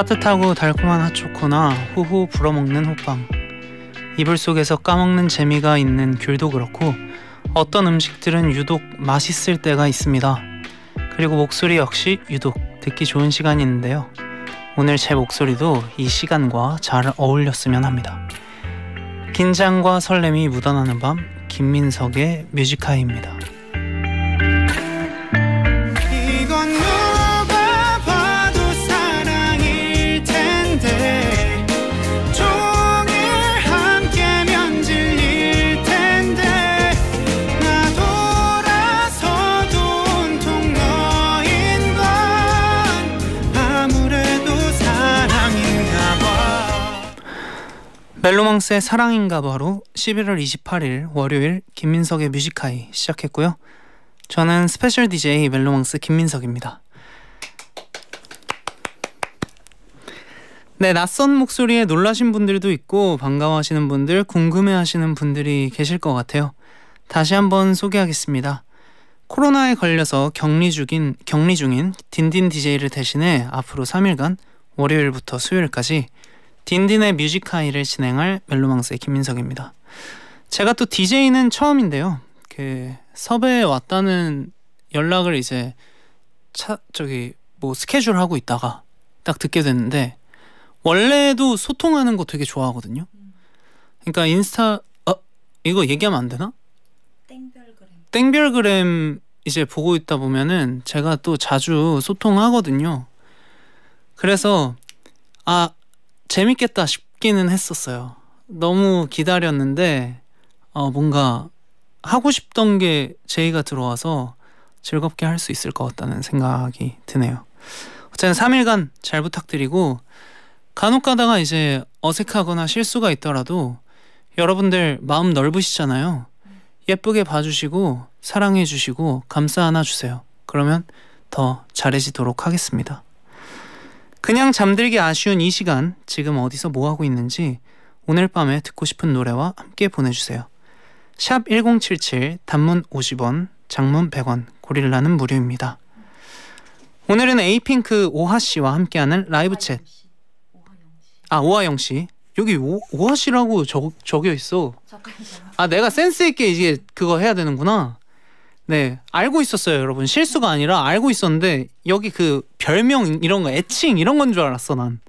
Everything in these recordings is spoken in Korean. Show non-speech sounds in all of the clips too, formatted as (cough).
따뜻하고 달콤한 핫초코나 후후 불어먹는 호빵 이불 속에서 까먹는 재미가 있는 귤도 그렇고 어떤 음식들은 유독 맛있을 때가 있습니다 그리고 목소리 역시 유독 듣기 좋은 시간인데요 오늘 제 목소리도 이 시간과 잘 어울렸으면 합니다 긴장과 설렘이 묻어나는 밤 김민석의 뮤지카이입니다 멜로망스의 사랑인가 바로 11월 28일 월요일 김민석의 뮤직하이 시작했고요. 저는 스페셜 DJ 멜로망스 김민석입니다. 네, 낯선 목소리에 놀라신 분들도 있고 반가워하시는 분들, 궁금해하시는 분들이 계실 것 같아요. 다시 한번 소개하겠습니다. 코로나에 걸려서 격리 중인 격리 중인 딘딘 DJ를 대신해 앞으로 3일간 월요일부터 수요일까지 딘딘의 뮤직하이를 진행할 멜로망스의 김민석입니다. 제가 또 DJ는 처음인데요. 그 섭외에 왔다는 연락을 이제 차 저기 뭐 스케줄 하고 있다가 딱 듣게 됐는데 원래도 소통하는 거 되게 좋아하거든요. 그러니까 인스타 어 이거 얘기하면 안 되나? 땡별그램. 땡별그램 이제 보고 있다 보면은 제가 또 자주 소통하거든요. 그래서 아 재밌겠다 싶기는 했었어요. 너무 기다렸는데 어, 뭔가 하고 싶던 게 제의가 들어와서 즐겁게 할 수 있을 것 같다는 생각이 드네요. 어쨌든 3일간 잘 부탁드리고 간혹 가다가 이제 어색하거나 실수가 있더라도 여러분들 마음 넓으시잖아요. 예쁘게 봐주시고 사랑해주시고 감싸 안아주세요. 그러면 더 잘해지도록 하겠습니다. 그냥 잠들기 아쉬운 이 시간 지금 어디서 뭐 하고 있는지 오늘 밤에 듣고 싶은 노래와 함께 보내주세요. 샵 1077 단문 50원, 장문 100원, 고릴라는 무료입니다. 오늘은 에이핑크 오하 씨와 함께하는 라이브 챗. 아 오하영 씨. 여기 오, 오하 씨라고 적, 적혀 있어. 아 내가 센스 있게 이제 그거 해야 되는구나. 네, 알고 있었어요, 여러분. 실수가 아니라 알고 있었는데 여기 그 별명 이런 거, 애칭 이런 건 줄 알았어 난.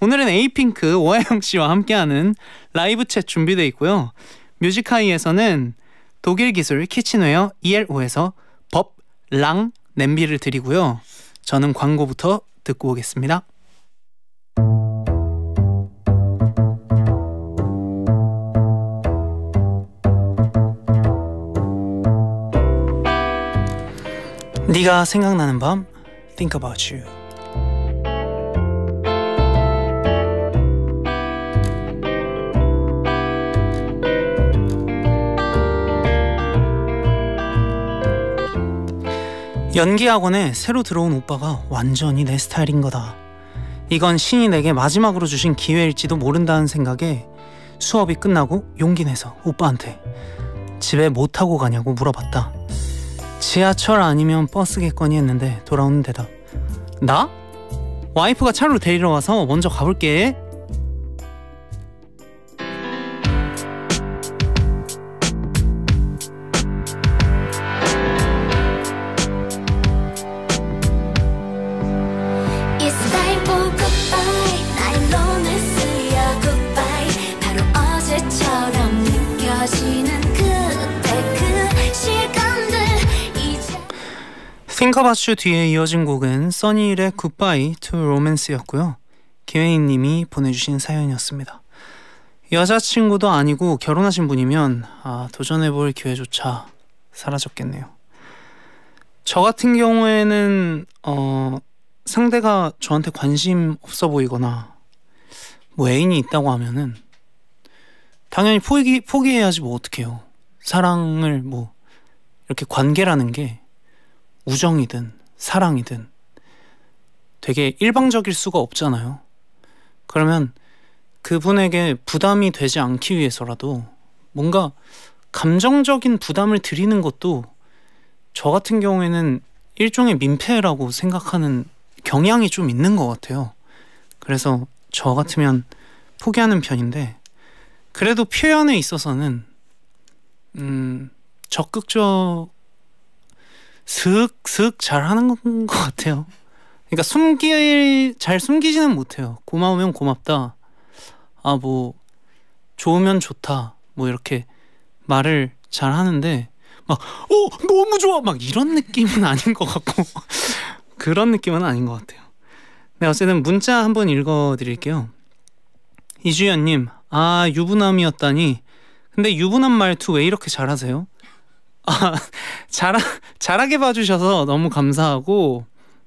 오늘은 에이핑크 오하영 씨와 함께하는 라이브 챗 준비돼 있고요. 뮤직하이에서는 독일 기술 키친웨어 ELO에서 법 랑 냄비를 드리고요. 저는 광고부터 듣고 오겠습니다. 네가 생각나는 밤 Think About You 연기 학원에 새로 들어온 오빠가 완전히 내 스타일인 거다. 이건 신이 내게 마지막으로 주신 기회일지도 모른다는 생각에 수업이 끝나고 용기 내서 오빠한테 집에 못 타고 가냐고 물어봤다. 지하철 아니면 버스겠거니 했는데 돌아오는 대답 나? 와이프가 차로 데리러 와서 먼저 가볼게 킹카바슈 뒤에 이어진 곡은 써니힐의 굿바이 투 로맨스였고요. 김혜인 님이 보내주신 사연이었습니다. 여자친구도 아니고 결혼하신 분이면 아, 도전해볼 기회조차 사라졌겠네요. 저 같은 경우에는 어, 상대가 저한테 관심 없어 보이거나 뭐 애인이 있다고 하면은 당연히 포기 포기해야지 뭐 어떡해요. 사랑을 뭐 이렇게 관계라는 게 우정이든 사랑이든 되게 일방적일 수가 없잖아요. 그러면 그분에게 부담이 되지 않기 위해서라도 뭔가 감정적인 부담을 드리는 것도 저 같은 경우에는 일종의 민폐라고 생각하는 경향이 좀 있는 것 같아요. 그래서 저 같으면 포기하는 편인데 그래도 표현에 있어서는 음 적극적 슥슥 잘하는 것 같아요. 그러니까 숨길 잘 숨기지는 못해요. 고마우면 고맙다. 아 뭐 좋으면 좋다. 뭐 이렇게 말을 잘 하는데 막어 너무 좋아 막 이런 느낌은 (laughs) 아닌 것 같고 (laughs) 그런 느낌은 아닌 것 같아요. 네 어쨌든 문자 한번 읽어드릴게요. 이주연님 아 유부남이었다니 근데 유부남 말투 왜 이렇게 잘하세요? 잘하, 아, 잘하게 봐주셔서 너무 감사하고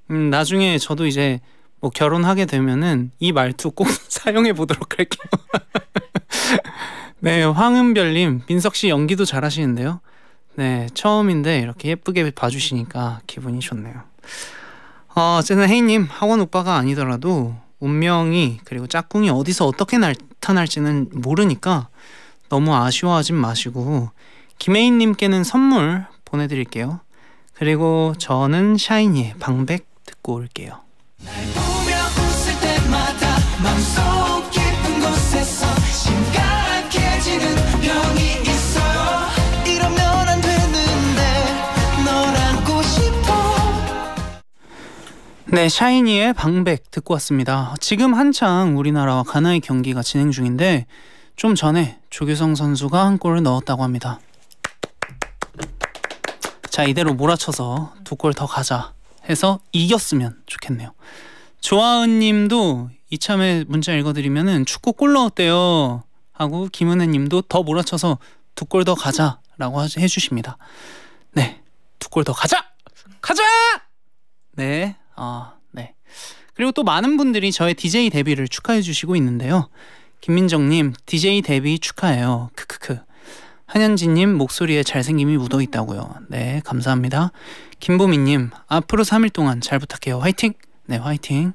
음, 나중에 저도 이제 뭐 결혼하게 되면은 이 말투 꼭 (laughs) 사용해 보도록 할게요. (laughs) 네, 황은별님, 민석 씨 연기도 잘하시는데요. 네, 처음인데 이렇게 예쁘게 봐주시니까 기분이 좋네요. 어, 아, 쨌든 헤이님, 학원 오빠가 아니더라도 운명이 그리고 짝꿍이 어디서 어떻게 나타날지는 모르니까 너무 아쉬워하진 마시고 김혜인님께는 선물 보내드릴게요. 그리고 저는 샤이니의 방백 듣고 올게요. 네, 샤이니의 방백 듣고 왔습니다. 지금 한창 우리나라와 가나의 경기가 진행 중인데 좀 전에 조규성 선수가 한 골을 넣었다고 합니다. 자 이대로 몰아쳐서 두 골 더 가자 해서 이겼으면 좋겠네요. 조아은님도 이참에 문자 읽어드리면은 축구 골 넣었대요 하고 김은혜님도 더 몰아쳐서 두 골 더 가자라고 해주십니다. 네, 두 골 더 가자, 가자. 네, 아 네. 그리고 또 많은 분들이 저의 DJ 데뷔를 축하해주시고 있는데요. 김민정님, DJ 데뷔 축하해요. 크크크. 한현진님 목소리에 잘생김이 묻어있다고요. 네 감사합니다. 김보미님 앞으로 3일 동안 잘 부탁해요. 화이팅! 네 화이팅!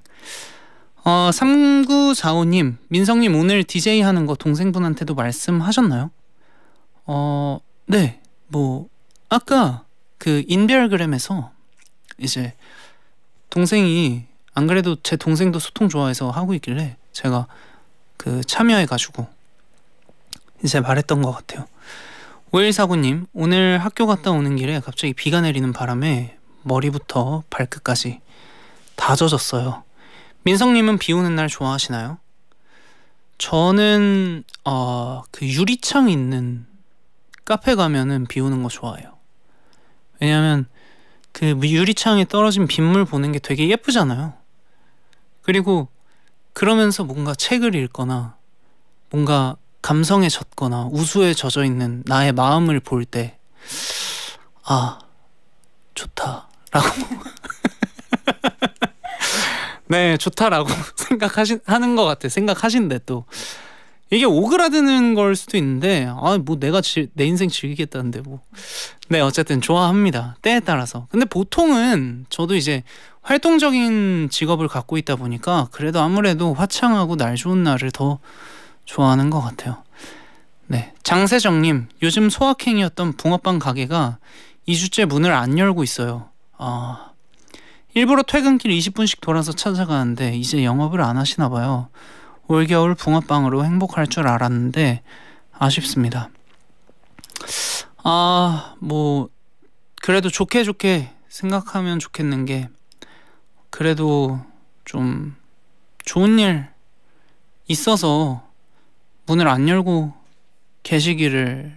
어 3945님 민성님 오늘 DJ 하는 거 동생분한테도 말씀하셨나요? 어 네 뭐 아까 그 인별그램에서 이제 동생이 안 그래도 제 동생도 소통 좋아해서 하고 있길래 제가 그 참여해가지고 이제 말했던 것 같아요. 5149님, 오늘 학교 갔다 오는 길에 갑자기 비가 내리는 바람에 머리부터 발끝까지 다 젖었어요. 민성님은 비 오는 날 좋아하시나요? 저는 어, 그 유리창 있는 카페 가면은 비 오는 거 좋아해요. 왜냐하면 그 유리창에 떨어진 빗물 보는 게 되게 예쁘잖아요. 그리고 그러면서 뭔가 책을 읽거나 뭔가 감성에 젖거나 우수에 젖어 있는 나의 마음을 볼 때아 좋다라고 (laughs) 네 좋다라고 (laughs) 생각하신 하는 것 같아 생각하신데 또 이게 오그라드는 걸 수도 있는데 아 뭐 내가 지, 내 인생 즐기겠다는데 뭐 네 어쨌든 좋아합니다 때에 따라서 근데 보통은 저도 이제 활동적인 직업을 갖고 있다 보니까 그래도 아무래도 화창하고 날 좋은 날을 더 좋아하는 것 같아요. 네, 장세정님 요즘 소확행이었던 붕어빵 가게가 2주째 문을 안 열고 있어요. 아, 일부러 퇴근길 20분씩 돌아서 찾아가는데 이제 영업을 안 하시나 봐요. 올겨울 붕어빵으로 행복할 줄 알았는데 아쉽습니다. 아, 뭐 그래도 좋게 좋게 생각하면 좋겠는 게 그래도 좀 좋은 일 있어서 문을 안 열고 계시기를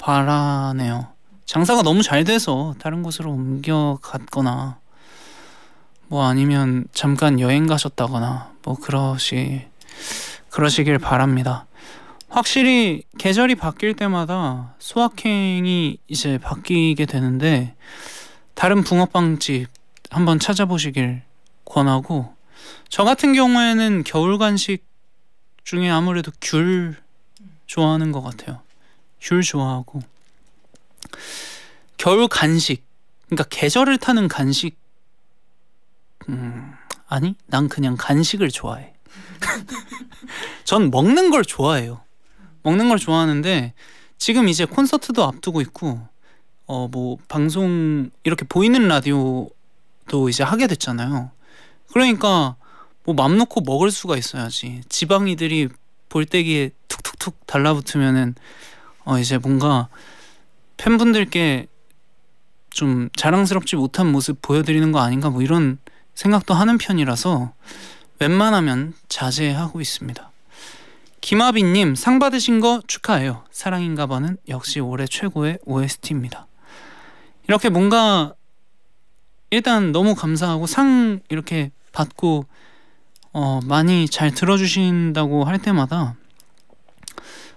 바라네요. 장사가 너무 잘 돼서 다른 곳으로 옮겨갔거나 뭐 아니면 잠깐 여행 가셨다거나 뭐 그러시 그러시길 바랍니다. 확실히 계절이 바뀔 때마다 수확행이 이제 바뀌게 되는데 다른 붕어빵집 한번 찾아보시길 권하고 저 같은 경우에는 겨울 간식 중에 아무래도 귤 좋아하는 것 같아요. 귤 좋아하고 겨울 간식 그러니까 계절을 타는 간식 음 아니 난 그냥 간식을 좋아해. (laughs) 전 먹는 걸 좋아해요. 먹는 걸 좋아하는데 지금 이제 콘서트도 앞두고 있고 어뭐 방송 이렇게 보이는 라디오도 이제 하게 됐잖아요. 그러니까 뭐맘 놓고 먹을 수가 있어야지 지방이들이 볼때기에 툭툭툭 달라붙으면은 어 이제 뭔가 팬분들께 좀 자랑스럽지 못한 모습 보여드리는 거 아닌가 뭐 이런 생각도 하는 편이라서 웬만하면 자제하고 있습니다. 김아빈님 상 받으신 거 축하해요. 사랑인가봐는 역시 올해 최고의 OST입니다. 이렇게 뭔가 일단 너무 감사하고 상 이렇게 받고 어, 많이 잘 들어주신다고 할 때마다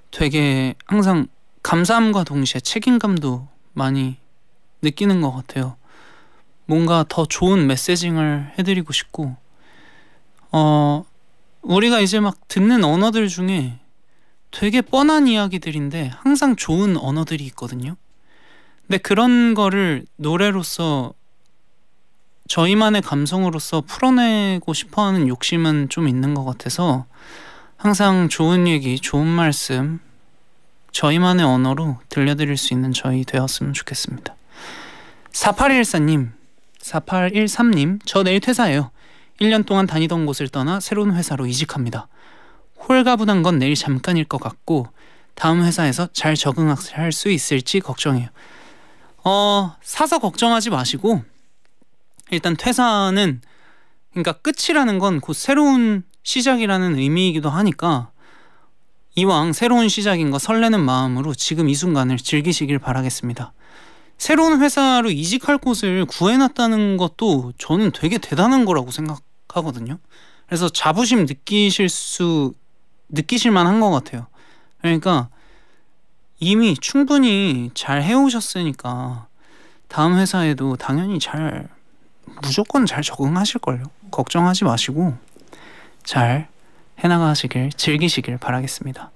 되게 항상 감사함과 동시에 책임감도 많이 느끼는 것 같아요. 뭔가 더 좋은 메시징을 해드리고 싶고, 어, 우리가 이제 막 듣는 언어들 중에 되게 뻔한 이야기들인데 항상 좋은 언어들이 있거든요. 근데 그런 거를 노래로서 저희만의 감성으로서 풀어내고 싶어하는 욕심은 좀 있는 것 같아서 항상 좋은 얘기, 좋은 말씀 저희만의 언어로 들려드릴 수 있는 저희 되었으면 좋겠습니다. 4814님, 4813님, 저 내일 퇴사해요. 1년 동안 다니던 곳을 떠나 새로운 회사로 이직합니다. 홀가분한 건 내일 잠깐일 것 같고 다음 회사에서 잘 적응할 수 있을지 걱정해요. 어, 사서 걱정하지 마시고 일단 퇴사는 그러니까 끝이라는 건 곧 새로운 시작이라는 의미이기도 하니까 이왕 새로운 시작인 거 설레는 마음으로 지금 이 순간을 즐기시길 바라겠습니다. 새로운 회사로 이직할 곳을 구해놨다는 것도 저는 되게 대단한 거라고 생각하거든요. 그래서 자부심 느끼실 수 느끼실 만한 것 같아요. 그러니까 이미 충분히 잘 해오셨으니까 다음 회사에도 당연히 잘 무조건 잘 적응하실걸요. 걱정하지 마시고 잘 해나가시길 즐기시길 바라겠습니다.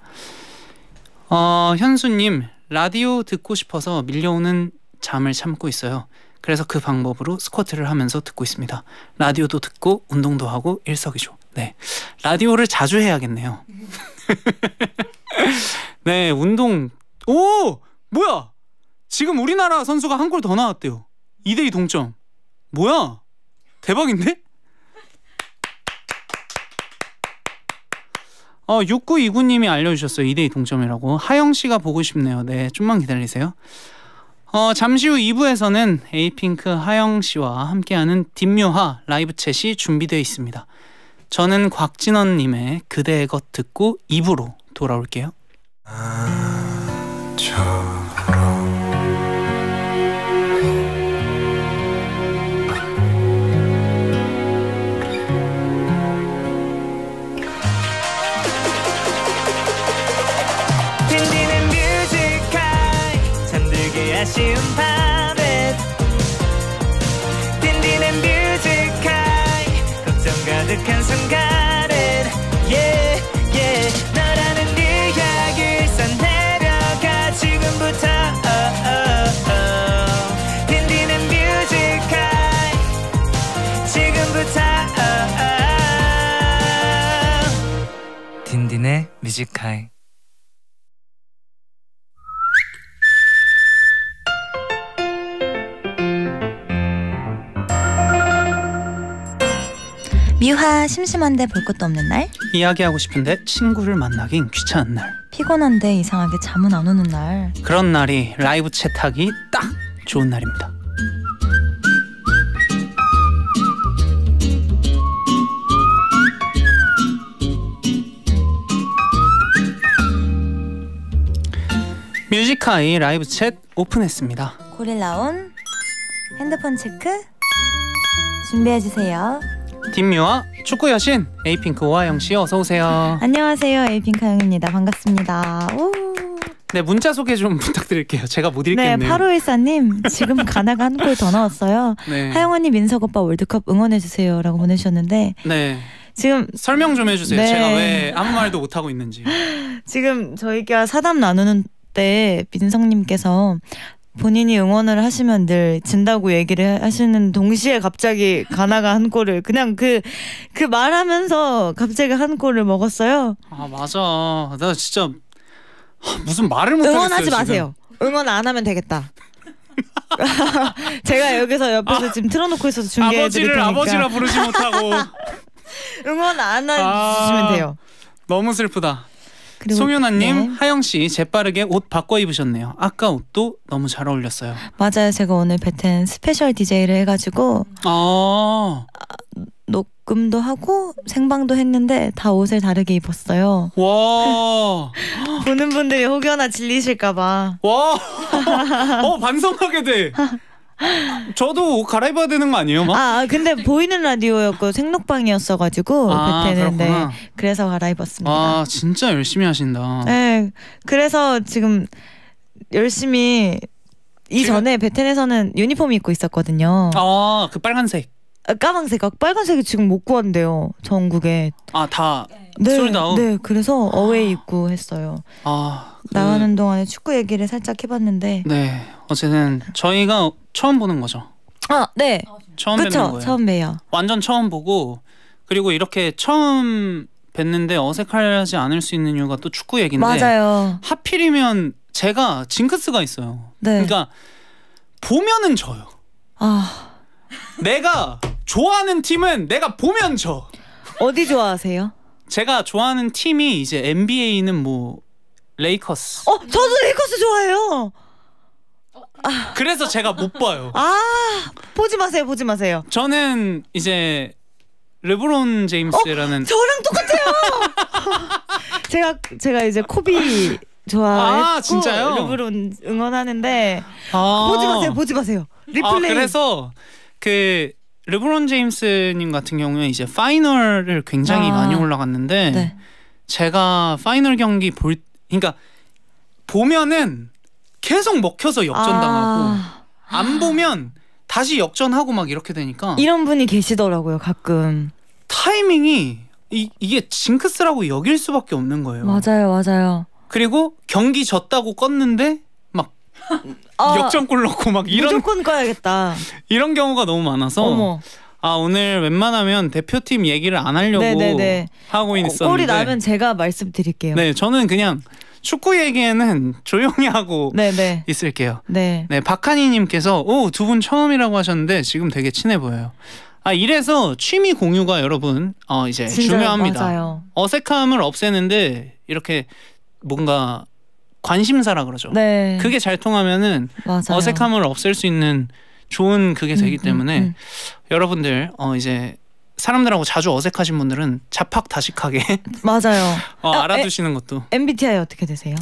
어, 현수님 라디오 듣고 싶어서 밀려오는 잠을 참고 있어요. 그래서 그 방법으로 스쿼트를 하면서 듣고 있습니다. 라디오도 듣고 운동도 하고 일석이조. 네, 라디오를 자주 해야겠네요. (laughs) 네, 운동. 오, 뭐야? 지금 우리나라 선수가 한 골 더 나왔대요. 2대2 동점. 뭐야? 대박인데? 어, 6929님이 알려주셨어요. 2대2 동점이라고. 하영씨가 보고 싶네요. 네, 좀만 기다리세요. 어, 잠시 후 2부에서는 에이핑크 하영씨와 함께하는 딥묘하 라이브 챗이 준비되어 있습니다. 저는 곽진원님의 그대의 것 듣고 2부로 돌아올게요. 아, 아쉬운 밤에 딘딘한 뮤직 하이 걱정 가득한 순간엔 yeah yeah 너라는 네 이야기 써내려가 uh, uh, uh. 지금부터 oh, oh, oh. 딘딘한 뮤직 하이 지금부터 딘딘의 뮤직 하이 미화 심심한데 볼 것도 없는 날 이야기하고 싶은데 친구를 만나긴 귀찮은 날 피곤한데 이상하게 잠은 안 오는 날 그런 날이 라이브 채탁이 딱 좋은 날입니다 뮤지카이 라이브 챗 오픈했습니다 고릴라온 핸드폰 체크 준비해주세요 딘뮤와 축구 여신 에이핑크 오하영 씨 어서 오세요. 안녕하세요. 에이핑크 영입니다. 반갑습니다. 오. 네 문자 소개 좀 (laughs) 부탁드릴게요. 제가 못 네, 읽겠네요. 네, 8514님 지금 가나가 한 골 더 나왔어요. (laughs) 네. 하영 언니 민석 오빠 월드컵 응원해 주세요라고 보내셨는데. 네. 지금 설명 좀 해주세요. 네. 제가 왜 아무 말도 못 하고 있는지. (laughs) 지금 저희가 사담 나누는 때 민성님께서 본인이 응원을 하시면 늘 진다고 얘기를 하시는 동시에 갑자기 가나가 한 골을 그냥 그그 그 말하면서 갑자기 한 골을 먹었어요. 아 맞아. 나 진짜 무슨 말을 못 응원하지 하겠어요, 마세요. 응원 안 하면 되겠다. (laughs) 제가 여기서 옆에서 아, 지금 틀어놓고 있어서 중계해 드릴 테니까 아버지를 아버지라 부르지 못하고 (laughs) 응원 안해시면 아, 돼요. 너무 슬프다. 송윤아님, 네. 하영 씨 재빠르게 옷 바꿔 입으셨네요. 아까 옷도 너무 잘 어울렸어요. 맞아요. 제가 오늘 배텐 스페셜 DJ를 해가지고 아 녹음도 하고 생방도 했는데 다 옷을 다르게 입었어요. 와 보는 분들이 혹여나 질리실까봐. 와, 어 반성하게 돼. (laughs) 저도 옷 갈아입어야 되는 거 아니에요? 막? 아, 아 근데 보이는 라디오였고 생록방이었어가지고 아, 그때는 네, 그래서 갈아입었습니다. 아 진짜 열심히 하신다. 네 그래서 지금 열심히 이전에 베텐에서는 유니폼 입고 있었거든요. 아 그 빨간색. 아, 까만색과 아, 빨간색이 지금 못 구한대요 전국에 아다 네, 솔드아네 네, 그래서 어웨이 입고 했어요 아 그... 나가는 동안에 축구 얘기를 살짝 해봤는데 네 어제는 저희가 처음 보는 거죠 아네 처음 그쵸, 뵙는 거예요 처음 봬요 완전 처음 보고 그리고 이렇게 처음 뵀는데 어색하지 않을 수 있는 이유가 또 축구 얘기데 맞아요 하필이면 제가 징크스가 있어요 네. 그러니까 보면은 져요 아 내가 좋아하는 팀은 내가 보면 져. 어디 좋아하세요? 제가 좋아하는 팀이 이제 NBA는 뭐 레이커스. 어, 저도 레이커스 좋아해요. 아. 그래서 제가 못 봐요. 아, 보지 마세요, 보지 마세요. 저는 이제 르브론 제임스라는 어, 저랑 똑같아요. (laughs) 제가 제가 이제 코비 좋아했고 아, 르브론 응원하는데 아. 보지 마세요, 보지 마세요. 아, 리플레이. 아, 그래서 그 르브론 제임스님 같은 경우는 이제 파이널을 굉장히 아, 많이 올라갔는데 네. 제가 파이널 경기 볼 그러니까 보면은 계속 먹혀서 역전당하고 아, 안 보면 다시 역전하고 막 이렇게 되니까 이런 분이 계시더라고요 가끔 타이밍이 이, 이게 징크스라고 여길 수밖에 없는 거예요 맞아요 맞아요 그리고 경기 졌다고 껐는데 아, 역전골 넣고 막 이런 무조건 꺼야겠다. 이런 경우가 너무 많아서 어머. 아 오늘 웬만하면 대표팀 얘기를 안 하려고 네네네. 네, 네. 하고 어, 있었는데 어, 골이 나면 제가 말씀드릴게요. 네, 저는 그냥 축구 얘기에는 (laughs) 조용히 하고 네네. 네. 있을게요. 네, 네박하니님께서 오두 분 처음이라고 하셨는데 지금 되게 친해 보여요. 아 이래서 취미 공유가 여러분 어 이제 진짜요, 중요합니다. 맞아요. 어색함을 없애는데 이렇게 뭔가 관심사라 그러죠. 네. 그게 잘 통하면은 맞아요. 어색함을 없앨 수 있는 좋은 그게 되기 음, 음 때문에 음, 음. 여러분들 어 이제 사람들하고 자주 어색하신 분들은 자팍다식하게 (laughs) 맞아요. 어, 아, 알아두시는 것도. MBTI 어떻게 되세요?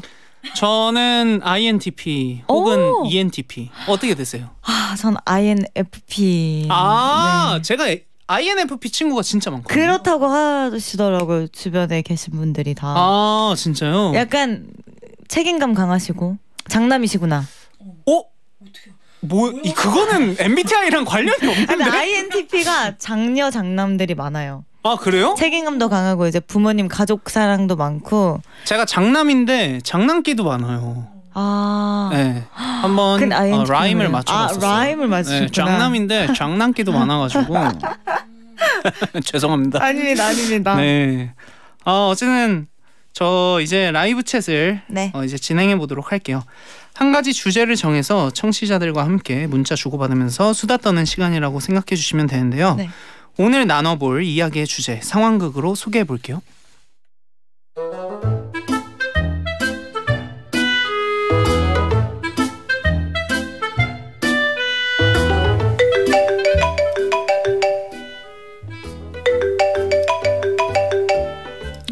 저는 INTP 혹은 오! ENTP 어떻게 되세요? 아, 전 INFP. 아, 네. 제가 INFP 친구가 진짜 많거든요. 그렇다고 하시더라고요. 주변에 계신 분들이 다. 아, 진짜요? 약간 책임감 강하시고 장남이시구나. 어? 뭐이 그거는 MBTI랑 관련이 없는데? 아, INTP가 장녀 장남들이 많아요. 아 그래요? 책임감도 강하고 이제 부모님 가족 사랑도 많고. 제가 장남인데 장난기도 많아요. 아, 네, 한번 어, 라임을 맞춰봤어요. 아, 라임을 네, 맞추셨구나. 네, 장남인데 장난기도 많아가지고 (laughs) (laughs) 죄송합니다. 아닙니다, 아닙니다. 네, 아 어, 어쨌든 저 이제 라이브 챗을 네. 어, 이제 진행해 보도록 할게요. 한 가지 주제를 정해서 청취자들과 함께 문자 주고받으면서 수다 떠는 시간이라고 생각해 주시면 되는데요. 네. 오늘 나눠볼 이야기의 주제 상황극으로 소개해 볼게요.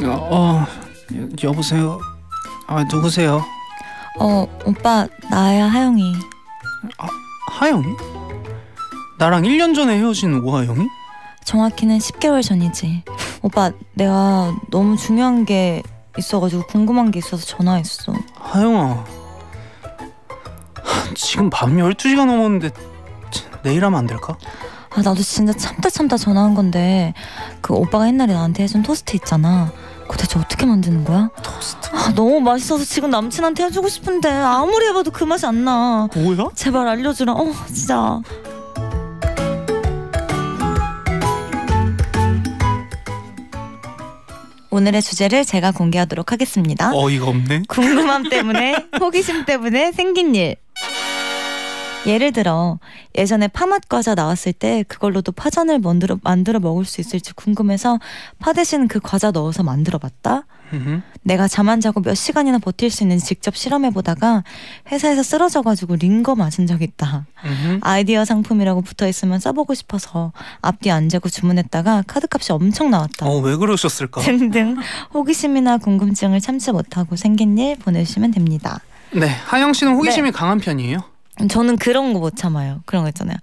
어, 어, 여보세요. 아 누구세요? 어 오빠 나야 하영이. 아 하영이? 나랑 1년 전에 헤어진 오하영이? 정확히는 10개월 전이지. 오빠 내가 너무 중요한 게 있어가지고 궁금한 게 있어서 전화했어. 하영아 지금 밤 12시가 넘었는데 내일 하면 안 될까? 아 나도 진짜 참다 참다 전화한 건데 그 오빠가 옛날에 나한테 해준 토스트 있잖아. 도대체 어떻게 만드는 거야? 토스트. 아, 너무 맛있어서 지금 남친한테 해주고 싶은데 아무리 해봐도 그 맛이 안 나. 뭐야? 제발 알려주라. 어, 진짜. 오늘의 주제를 제가 공개하도록 하겠습니다. 어이가 없네. 궁금함 때문에, (laughs) 호기심 때문에 생긴 일. 예를 들어 예전에 파맛 과자 나왔을 때 그걸로도 파전을 만들어, 만들어 먹을 수 있을지 궁금해서 파 대신 그 과자 넣어서 만들어 봤다. 내가 잠 안 자고 몇 시간이나 버틸 수있는 직접 실험해 보다가 회사에서 쓰러져가지고 링거 맞은 적 있다. 아이디어 상품이라고 붙어 있으면 써보고 싶어서 앞뒤 안 재고 주문했다가 카드값이 엄청 나왔다. 어, 왜 그러셨을까? 등등 호기심이나 궁금증을 참지 못하고 생긴 일 보내주시면 됩니다. 네, 하영 씨는 호기심이 네. 강한 편이에요? 저는 그런 거 못 참아요. 그런 거 있잖아요.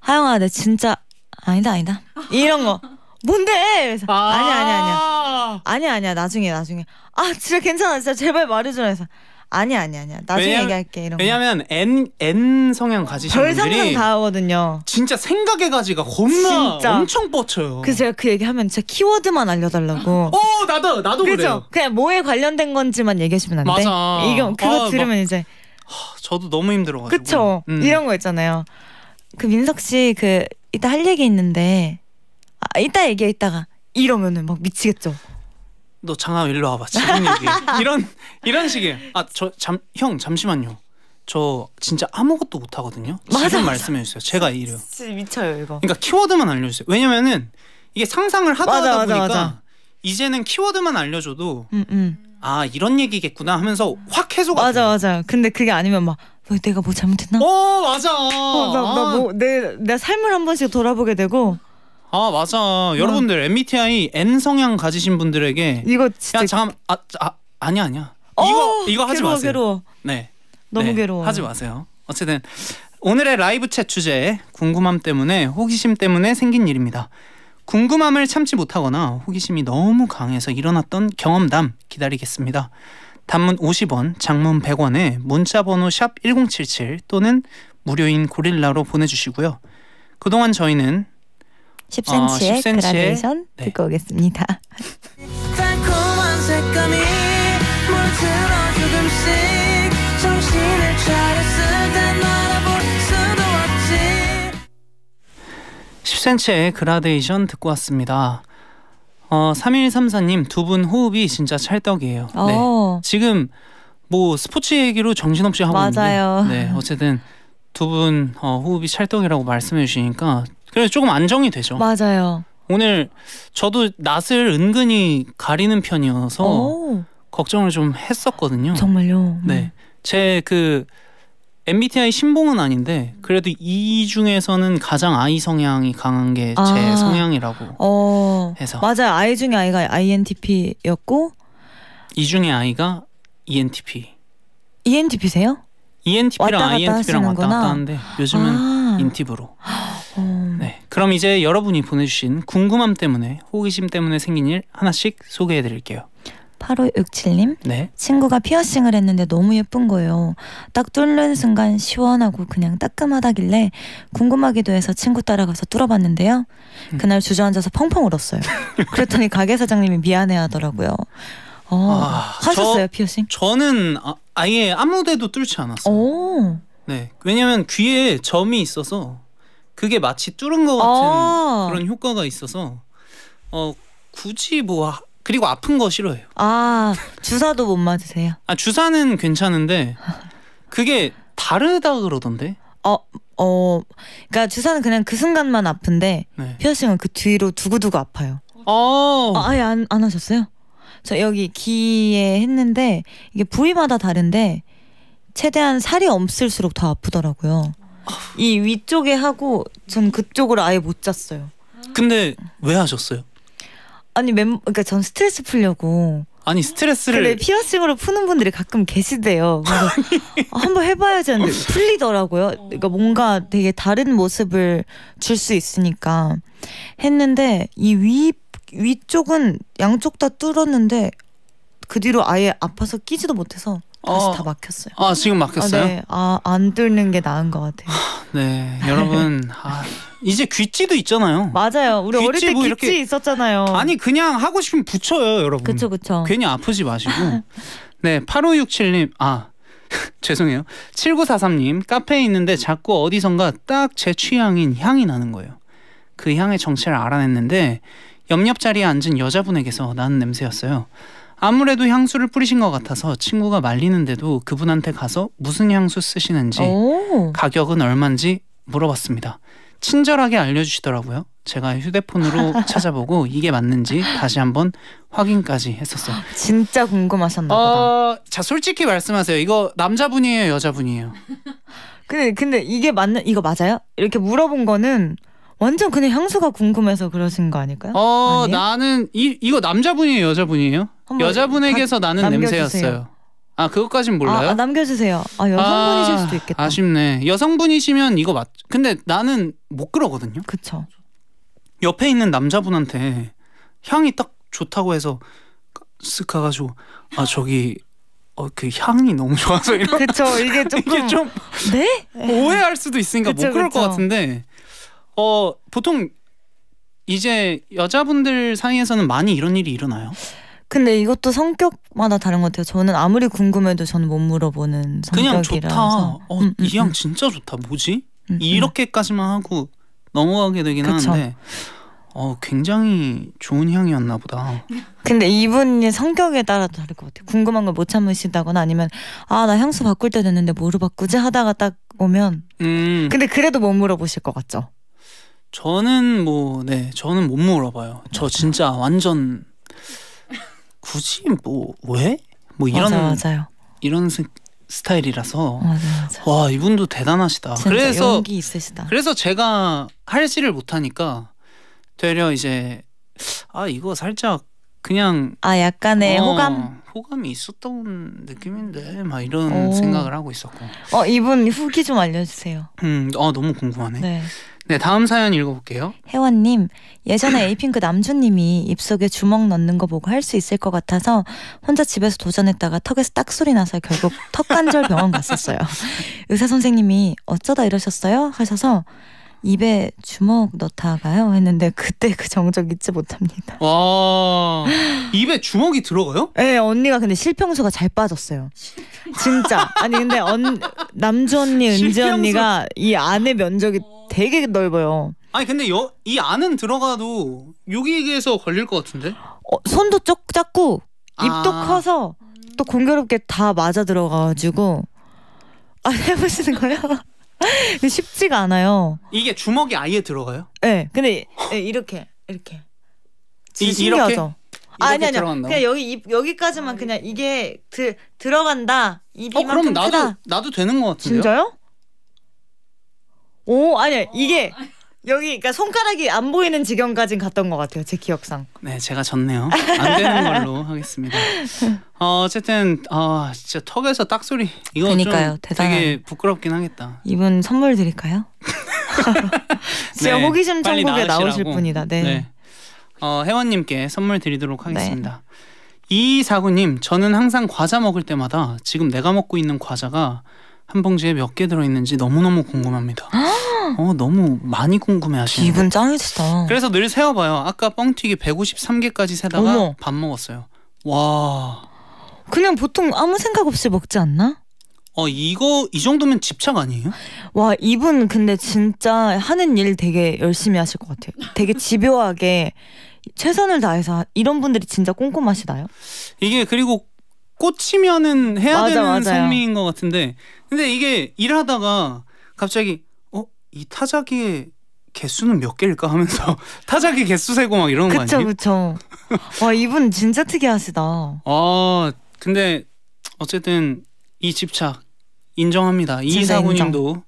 하영아, 내 진짜 아니다 아니다 이런 거. 뭔데? 그래서 아~ 니아니 아니야 아니야 아니야 나중에 나중에 아 진짜 괜찮아 진짜 제발 말해줘라 해서 아니아니 아니야 나중에 왜냐 얘기할게 이런 왜냐면 N N 성향 가지신 분들이 다 하거든요 진짜 생각의 가지가 겁나 진짜. 엄청 뻗쳐요 그래서 제가 그 얘기하면 진짜 키워드만 알려달라고 (gasps) 어 나도 나도 그래요 그냥 뭐에 관련된 건지만 얘기하시면 안돼 이거 그거 아, 들으면 막, 이제 저도 너무 힘들어가지고. 그쵸. 음. 이런 거 있잖아요. 그 민석 씨 그 이따 할 얘기 있는데 아, 이따 얘기 이따가 이러면은 막 미치겠죠. 너 장아 일로 와봐 지금 얘기 (laughs) 이런 이런 식이에요. 아저 잠 형 잠시만요. 저 진짜 아무것도 못 하거든요. 지금 말씀해 주세요. 제가 이래요. 진짜 미쳐요 이거. 그러니까 키워드만 알려주세요. 왜냐면은 이게 상상을 하다 하다 보니까 맞아. 이제는 키워드만 알려줘도 음, 음. 아 이런 얘기겠구나 하면서 확 해소가 맞아 돼요. 맞아 근데 그게 아니면 막 내가 뭐 잘못했나? 어 맞아 어, 나뭐내내 아. 내 삶을 한 번씩 돌아보게 되고 아 맞아 어. 여러분들 MBTI N 성향 가지신 분들에게 이거 진짜 야 잠깐 아, 아 아니야 아니야 어, 이거 이거 하지 괴로워, 마세요 괴로워 네 너무 네, 괴로워 하지 마세요 어쨌든 오늘의 라이브 챗 주제 궁금함 때문에 호기심 때문에 생긴 일입니다 궁금함을 참지 못하거나 호기심이 너무 강해서 일어났던 경험담 기다리겠습니다. 단문 50원, 장문 100원에 문자 번호 1077 또는 무료인 고릴라로 보내주시고요. 그동안 저희는 10cm의, 어, 1 0 c m 그라데이션 네. 듣고 오겠습니다. 달콤한 색감이 물들어 조금씩 정신을 차려 10cm의 그라데이션 듣고 왔습니다. 어, 3134님 두 분 호흡이 진짜 찰떡이에요. 어. 네. 지금 뭐 스포츠 얘기로 정신없이 하고 맞아요. 있는데 네, 어쨌든 두분 어, 호흡이 찰떡이라고 말씀해 주시니까 그래서 조금 안정이 되죠. 맞아요. 오늘 저도 낯을 은근히 가리는 편이어서 오. 걱정을 좀 했었거든요. 정말요? 네. 음. 제그 MBTI 신봉은 아닌데 그래도 이 중에서는 가장 I 성향이 강한 게제 아. 성향이라고 어. 해서 맞아요. I 중에 I가 INTP였고 이 중에 I가 ENTP. ENTP세요? ENTP랑 INTP랑 왔다 갔다 하는데 요즘은 아. 인팁으로. 어. 네. 그럼 이제 여러분이 보내주신 궁금함 때문에 호기심 때문에 생긴 일 하나씩 소개해드릴게요. 8567님 네. 친구가 피어싱을 했는데 너무 예쁜 거예요. 딱 뚫는 순간 시원하고 그냥 따끔하다길래 궁금하기도 해서 친구 따라가서 뚫어봤는데요. 음. 그날 주저앉아서 펑펑 울었어요. (laughs) 그랬더니 가게 사장님이 미안해하더라고요. 어, 아, 하셨어요 저, 피어싱? 저는 아, 예 아무데도 뚫지 않았어요. 오. 네, 왜냐면 귀에 점이 있어서 그게 마치 뚫은 것 같은 아. 그런 효과가 있어서 어 굳이 뭐 그리고 아픈 거 싫어해요. 아 주사도 못 맞으세요? 아 주사는 괜찮은데 (laughs) 그게 다르다 그러던데. 어, 어, 그러니까 주사는 그냥 그 순간만 아픈데 네. 피어싱은 그 뒤로 두고두고 아파요. 어. 아, 아예 안, 안 하셨어요? 저 여기 귀에 했는데 이게 부위마다 다른데 최대한 살이 없을수록 더 아프더라고요. 이 위쪽에 하고 전 그쪽으로 아예 못 잤어요. 근데 왜 하셨어요? 아니 멤 그러니까 전 스트레스 풀려고 아니 스트레스를 그래, 피어싱으로 푸는 분들이 가끔 계시대요. 아, 한번 해봐야지 하는데 풀리더라고요. 그러니까 뭔가 되게 다른 모습을 줄 수 있으니까 했는데 이 위 위쪽은 양쪽 다 뚫었는데 그 뒤로 아예 아파서 끼지도 못해서 다시 어, 다 막혔어요. 아 지금 막혔어요? 아, 네. 아안 뚫는 게 나은 것 같아요. 네 여러분 (laughs) 아, 이제 귀찌도 있잖아요. 맞아요. 우리 어릴 때 뭐 귀찌 이렇게... 있었잖아요. 아니 그냥 하고 싶으면 붙여요 여러분. 그쵸 그쵸. 괜히 아프지 마시고. 네 8567님 아 (laughs) 죄송해요. 7943님 카페에 있는데 자꾸 어디선가 딱 제 취향인 향이 나는 거예요. 그 향의 정체를 알아냈는데 옆옆 자리에 앉은 여자분에게서 나는 냄새였어요. 아무래도 향수를 뿌리신 것 같아서 친구가 말리는데도 그분한테 가서 무슨 향수 쓰시는지 가격은 얼마인지 물어봤습니다. 친절하게 알려주시더라고요. 제가 휴대폰으로 (laughs) 찾아보고 이게 맞는지 다시 한번 확인까지 했었어요. 아, 진짜 궁금하셨나 어, 보다. 자 솔직히 말씀하세요. 이거 남자분이에요, 여자분이에요? 근데 근데 이게 맞는 이거 맞아요? 이렇게 물어본 거는 완전 그냥 향수가 궁금해서 그러신 거 아닐까요? 어 아니에요? 나는 이 이거 남자분이에요, 여자분이에요? 여자분에게서 나는 냄새였어요. 아 그것까진 몰라요? 아, 아, 남겨주세요. 아 여성분이실 아, 수도 있겠다. 아쉽네. 여성분이시면 이거 맞. 근데 나는 못 그러거든요. 그쵸. 옆에 있는 남자분한테 향이 딱 좋다고 해서 쓱 가가지고 아 저기 어그 향이 너무 좋아서 이런. (laughs) 그쵸. 이게 (laughs) 조금 이게 좀 네? 오해할 수도 있으니까 그쵸, 못 그럴 그쵸. 것 같은데 어 보통 이제 여자분들 사이에서는 많이 이런 일이 일어나요? 근데 이것도 성격마다 다른 것 같아요. 저는 아무리 궁금해도 저는 못 물어보는 성격이라서. 그냥 좋다. 어, 음, 음, 이양 음. 진짜 좋다. 뭐지? 음, 음. 이렇게까지만 하고 넘어가게 되긴 그쵸. 하는데 어, 굉장히 좋은 향이었나 보다. 근데 이분의 성격에 따라 다를 것 같아요. 궁금한 걸 못 참으시다거나 아니면 아 나 향수 바꿀 때 됐는데 뭐로 바꾸지 하다가 딱 오면 근데 그래도 못 물어보실 것 같죠? 저는 뭐 네 저는 못 물어봐요. 저 진짜 완전 굳이 뭐 왜? 뭐 이런 맞아, 맞아요. 이런 스타일이라서 맞아, 맞아. 와 이분도 대단하시다. 그래서 용기 있으시다. 그래서 제가 할지를 못하니까 되려 이제 아 이거 살짝 그냥 아 약간의 어, 호감 호감이 있었던 느낌인데 막 이런 오. 생각을 하고 있었고 어 이분 후기 좀 알려주세요. 음아 어, 너무 궁금하네. 네. 네, 다음 사연 읽어볼게요. 혜원님, 예전에 에이핑크 남주님이 입속에 주먹 넣는 거 보고 할 수 있을 것 같아서 혼자 집에서 도전했다가 턱에서 딱 소리 나서 결국 턱관절 병원 갔었어요. (laughs) 의사 선생님이 어쩌다 이러셨어요? 하셔서 입에 주먹 넣다가요 했는데 그때 그 정적 잊지 못합니다. 와 입에 주먹이 들어가요? 네 언니가 근데 실평수가 잘 빠졌어요. 진짜 아니 근데 언, 남주 언니 은지 실평수. 언니가 이 안에 면적이 되게 넓어요. 아니 근데 여, 이 안은 들어가도 여기에서 걸릴 것 같은데? 어, 손도 쪽 작고 아. 입도 아. 커서 또 공교롭게 다 맞아 들어가가지고 아 (laughs) 해보시는 거예요? 근데 쉽지가 않아요. 이게 주먹이 아예 들어가요? 네. 근데 네, 이렇게 이렇게 신기하죠. 아니 아니 그냥 여기 입 여기까지만 그냥 이게 드, 들어간다 입이 어, 그럼 나도 크다. 나도 되는 것 같은데요? 진짜요? 오 아니야 어. 이게 여기 그러니까 손가락이 안 보이는 지경까지는 갔던 것 같아요 제 기억상. 네 제가 졌네요. 안 되는 걸로 (laughs) 하겠습니다. 어, 어쨌든 어, 진짜 턱에서 딱 소리 이거 그러니까요, 좀 대단한... 되게 부끄럽긴 하겠다. 이분 선물 드릴까요? (laughs) 진짜 네, 호기심 천국에 나오실 분이다. 네. 네. 어, 회원님께 선물 드리도록 네. 하겠습니다. 네. 이사구님 저는 항상 과자 먹을 때마다 지금 내가 먹고 있는 과자가 한 봉지에 몇 개 들어있는지 너무너무 궁금합니다. (gasps) (gasps) 어 너무 많이 궁금해하시는. 기분 짱이시다. 그래서 늘 세워봐요. 아까 뻥튀기 153개까지 세다가 어머. 밥 먹었어요. 와. 그냥 보통 아무 생각 없이 먹지 않나? 어 이거 이 정도면 집착 아니에요? 와 이분 근데 진짜 하는 일 되게 열심히 하실 것 같아요. 되게 집요하게 최선을 다해서 이런 분들이 진짜 꼼꼼하시나요? 이게 그리고 꽂히면은 해야 맞아, 되는 맞아요. 성미인 것 같은데 근데 이게 일하다가 갑자기 이타자기 개수는 몇 개일까 하면서 (laughs) 타자기 개수 세고 막 이런 거 아니에요? 그쵸 그쵸. (laughs) 와 이분 진짜 특이하시다. 아 근데 어쨌든 이 집착 인정합니다. 이사구님도 인정.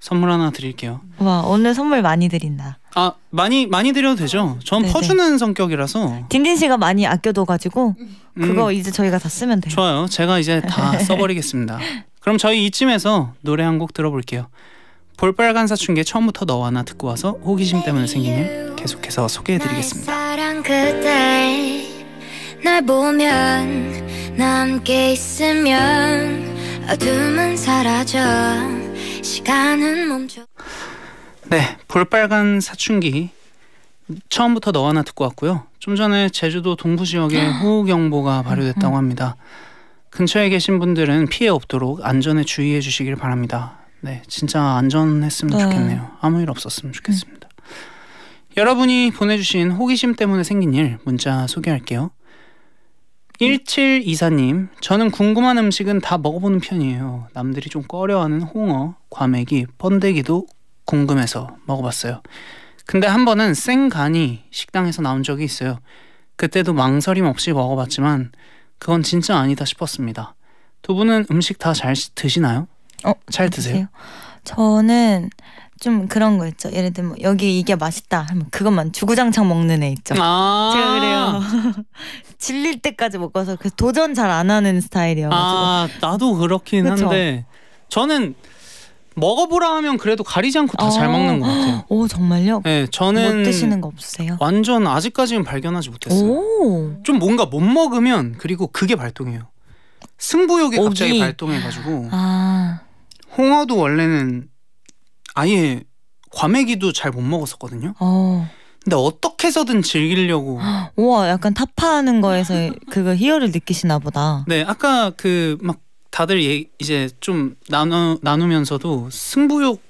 선물 하나 드릴게요. 와 오늘 선물 많이 드린다. 아 많이 많이 드려도 되죠. 전 퍼주는 성격이라서 딘딘 씨가 많이 아껴둬가지고 그거 음, 이제 저희가 다 쓰면 돼요. 좋아요. 제가 이제 다 (laughs) 써버리겠습니다. 그럼 저희 이쯤에서 노래 한 곡 들어볼게요. 볼빨간 사춘기에 처음부터 너와 나 듣고 와서 호기심 때문에 생긴 일 계속해서 소개해드리겠습니다. 날 보면 남게 있으면 어둠은 사라져 시간은 멈춰 네 볼빨간 사춘기 처음부터 너 하나 듣고 왔고요 좀 전에 제주도 동부 지역에 호우경보가 아. 발효됐다고 음, 음. 합니다 근처에 계신 분들은 피해 없도록 안전에 주의해 주시길 바랍니다 네, 진짜 안전했으면 네. 좋겠네요. 아무 일 없었으면 좋겠습니다. 음. 여러분이 보내주신 호기심 때문에 생긴 일 문자 소개할게요. 1724님, 저는 궁금한 음식은 다 먹어보는 편이에요. 남들이 좀 꺼려하는 홍어, 과메기, 번데기도 궁금해서 먹어봤어요. 근데 한 번은 생간이 식당에서 나온 적이 있어요. 그때도 망설임 없이 먹어봤지만 그건 진짜 아니다 싶었습니다. 두 분은 음식 다 잘 드시나요? 어, 잘 드세요? 저는 좀 그런 거 있죠. 예를 들면 뭐 여기 이게 맛있다 하면 그것만 주구장창 먹는 애 있죠. 아 제가 그래요. (laughs) 질릴 때까지 먹어서 그 도전 잘 안 하는 스타일이어가아 나도 그렇긴 그쵸? 한데 저는 먹어보라 하면 그래도 가리지 않고 다잘 아 먹는 것 같아요. 오 어, 정말요? 네, 저는 못 드시는 거 없으세요? 완전 아직까지는 발견하지 못했어요. 좀 뭔가 못 먹으면 그리고 그게 발동해요. 승부욕이 갑자기 발동해가지고. 아 홍어도 원래는 아예 과메기도 잘 못 먹었었거든요. 어. 근데 어떻게 해서든 즐기려고. (gasps) 우와, 약간 타파하는 거에서 그거 희열을 느끼시나 보다. 네, 아까 그 막 다들 예, 이제 좀 나누 나누면서도 승부욕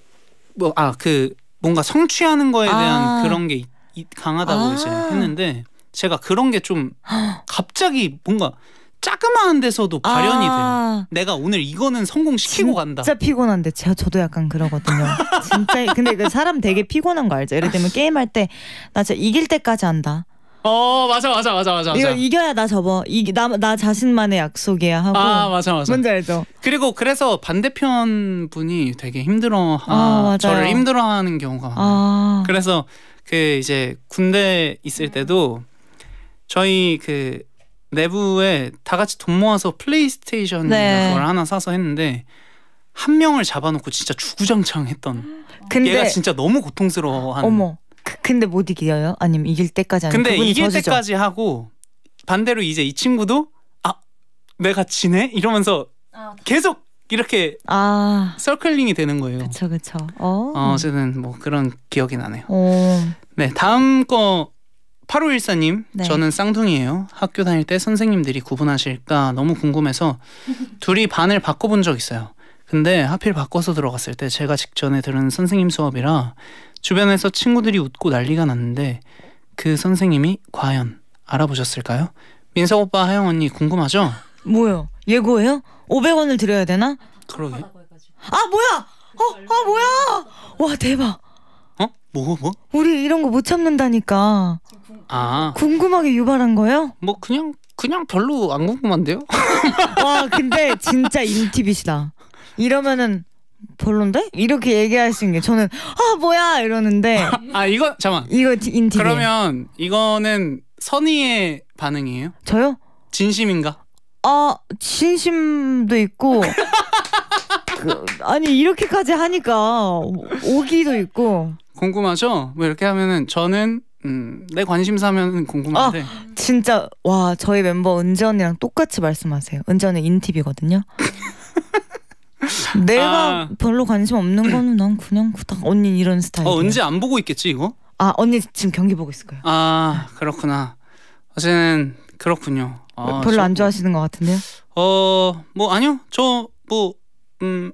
뭐 아 그 뭔가 성취하는 거에 대한 아. 그런 게 이, 강하다고 아. 이제 했는데 제가 그런 게 좀 (gasps) 갑자기 뭔가 짜그마한 데서도 발현이 아. 돼. 내가 오늘 이거는 성공시키고 간다. 진짜 피곤한데 제가 저도 약간 그러거든요. (laughs) 진짜 근데 그 사람 되게 피곤한 거 알죠? 예를 들면 게임 할 때 나 진짜 이길 때까지 한다. 어 맞아 맞아 맞아 맞아 이거 이겨야 나 접어 이나나 자신만의 약속이야 하고 아 맞아 맞아 뭔지 알죠 그리고 그래서 반대편 분이 되게 힘들어 아, 아 저를 힘들어하는 경우가 많아요 아. 그래서 그 이제 군대 있을 때도 저희 그 내부에 다 같이 돈 모아서 플레이스테이션 네. 그걸 하나 사서 했는데 한 명을 잡아놓고 진짜 주구장창 했던 근데 얘가 진짜 너무 고통스러워한 어머 그, 근데 못 이겨요? 아니면 이길 때까지 하는 근데 이길 때까지 하고 반대로 이제 이 친구도 아 내가 지네 이러면서 아, 계속 이렇게 아. 서클링이 되는 거예요. 그렇그렇 어. 어, 어쨌든 뭐 그런 기억이 나네요. 오. 어. 네, 다음 거 8514님, 네. 저는 쌍둥이에요. 학교 다닐 때 선생님들이 구분하실까 너무 궁금해서 둘이 반을 바꿔본 적 있어요. 근데 하필 바꿔서 들어갔을 때 제가 직전에 들은 선생님 수업이라 주변에서 친구들이 웃고 난리가 났는데 그 선생님이 과연 알아보셨을까요? 민석 오빠, 하영 언니 궁금하죠? 뭐요? 예고예요? 500원을 드려야 되나? 그러게. 아 뭐야? 어, 아 뭐야? 와 대박. 뭐 뭐? 우리 이런 거 못 참는다니까. 아 궁금하게 유발한 거예요? 뭐 그냥 그냥 별로 안 궁금한데요? (laughs) 와 근데 진짜 인티비시다. 이러면은 별론데? 이렇게 얘기할 수 있는 게 저는 아 뭐야 이러는데 (laughs) 아 이거 잠깐 이거 인티비 그러면 이거는 선의의 반응이에요? 저요? 진심인가? 아 진심도 있고 (laughs) 그, 아니 이렇게까지 하니까 오기도 있고 궁금하죠? 뭐 이렇게 하면은 저는 음, 내 관심사면 궁금한데. 아, 진짜 와 저희 멤버 은지 언니랑 똑같이 말씀하세요. 은지 언니 인티비거든요 (laughs) 내가 아. 별로 관심 없는 거는 난 그냥 그닥 언니 이런 스타일. 어 은지 안 보고 있겠지 이거? 아 언니 지금 경기 보고 있을 거예요. 아 그렇구나. 어제는 그렇군요. 아, 별로 저, 안 좋아하시는 것 같은데요? 어 뭐 아니요 저뭐음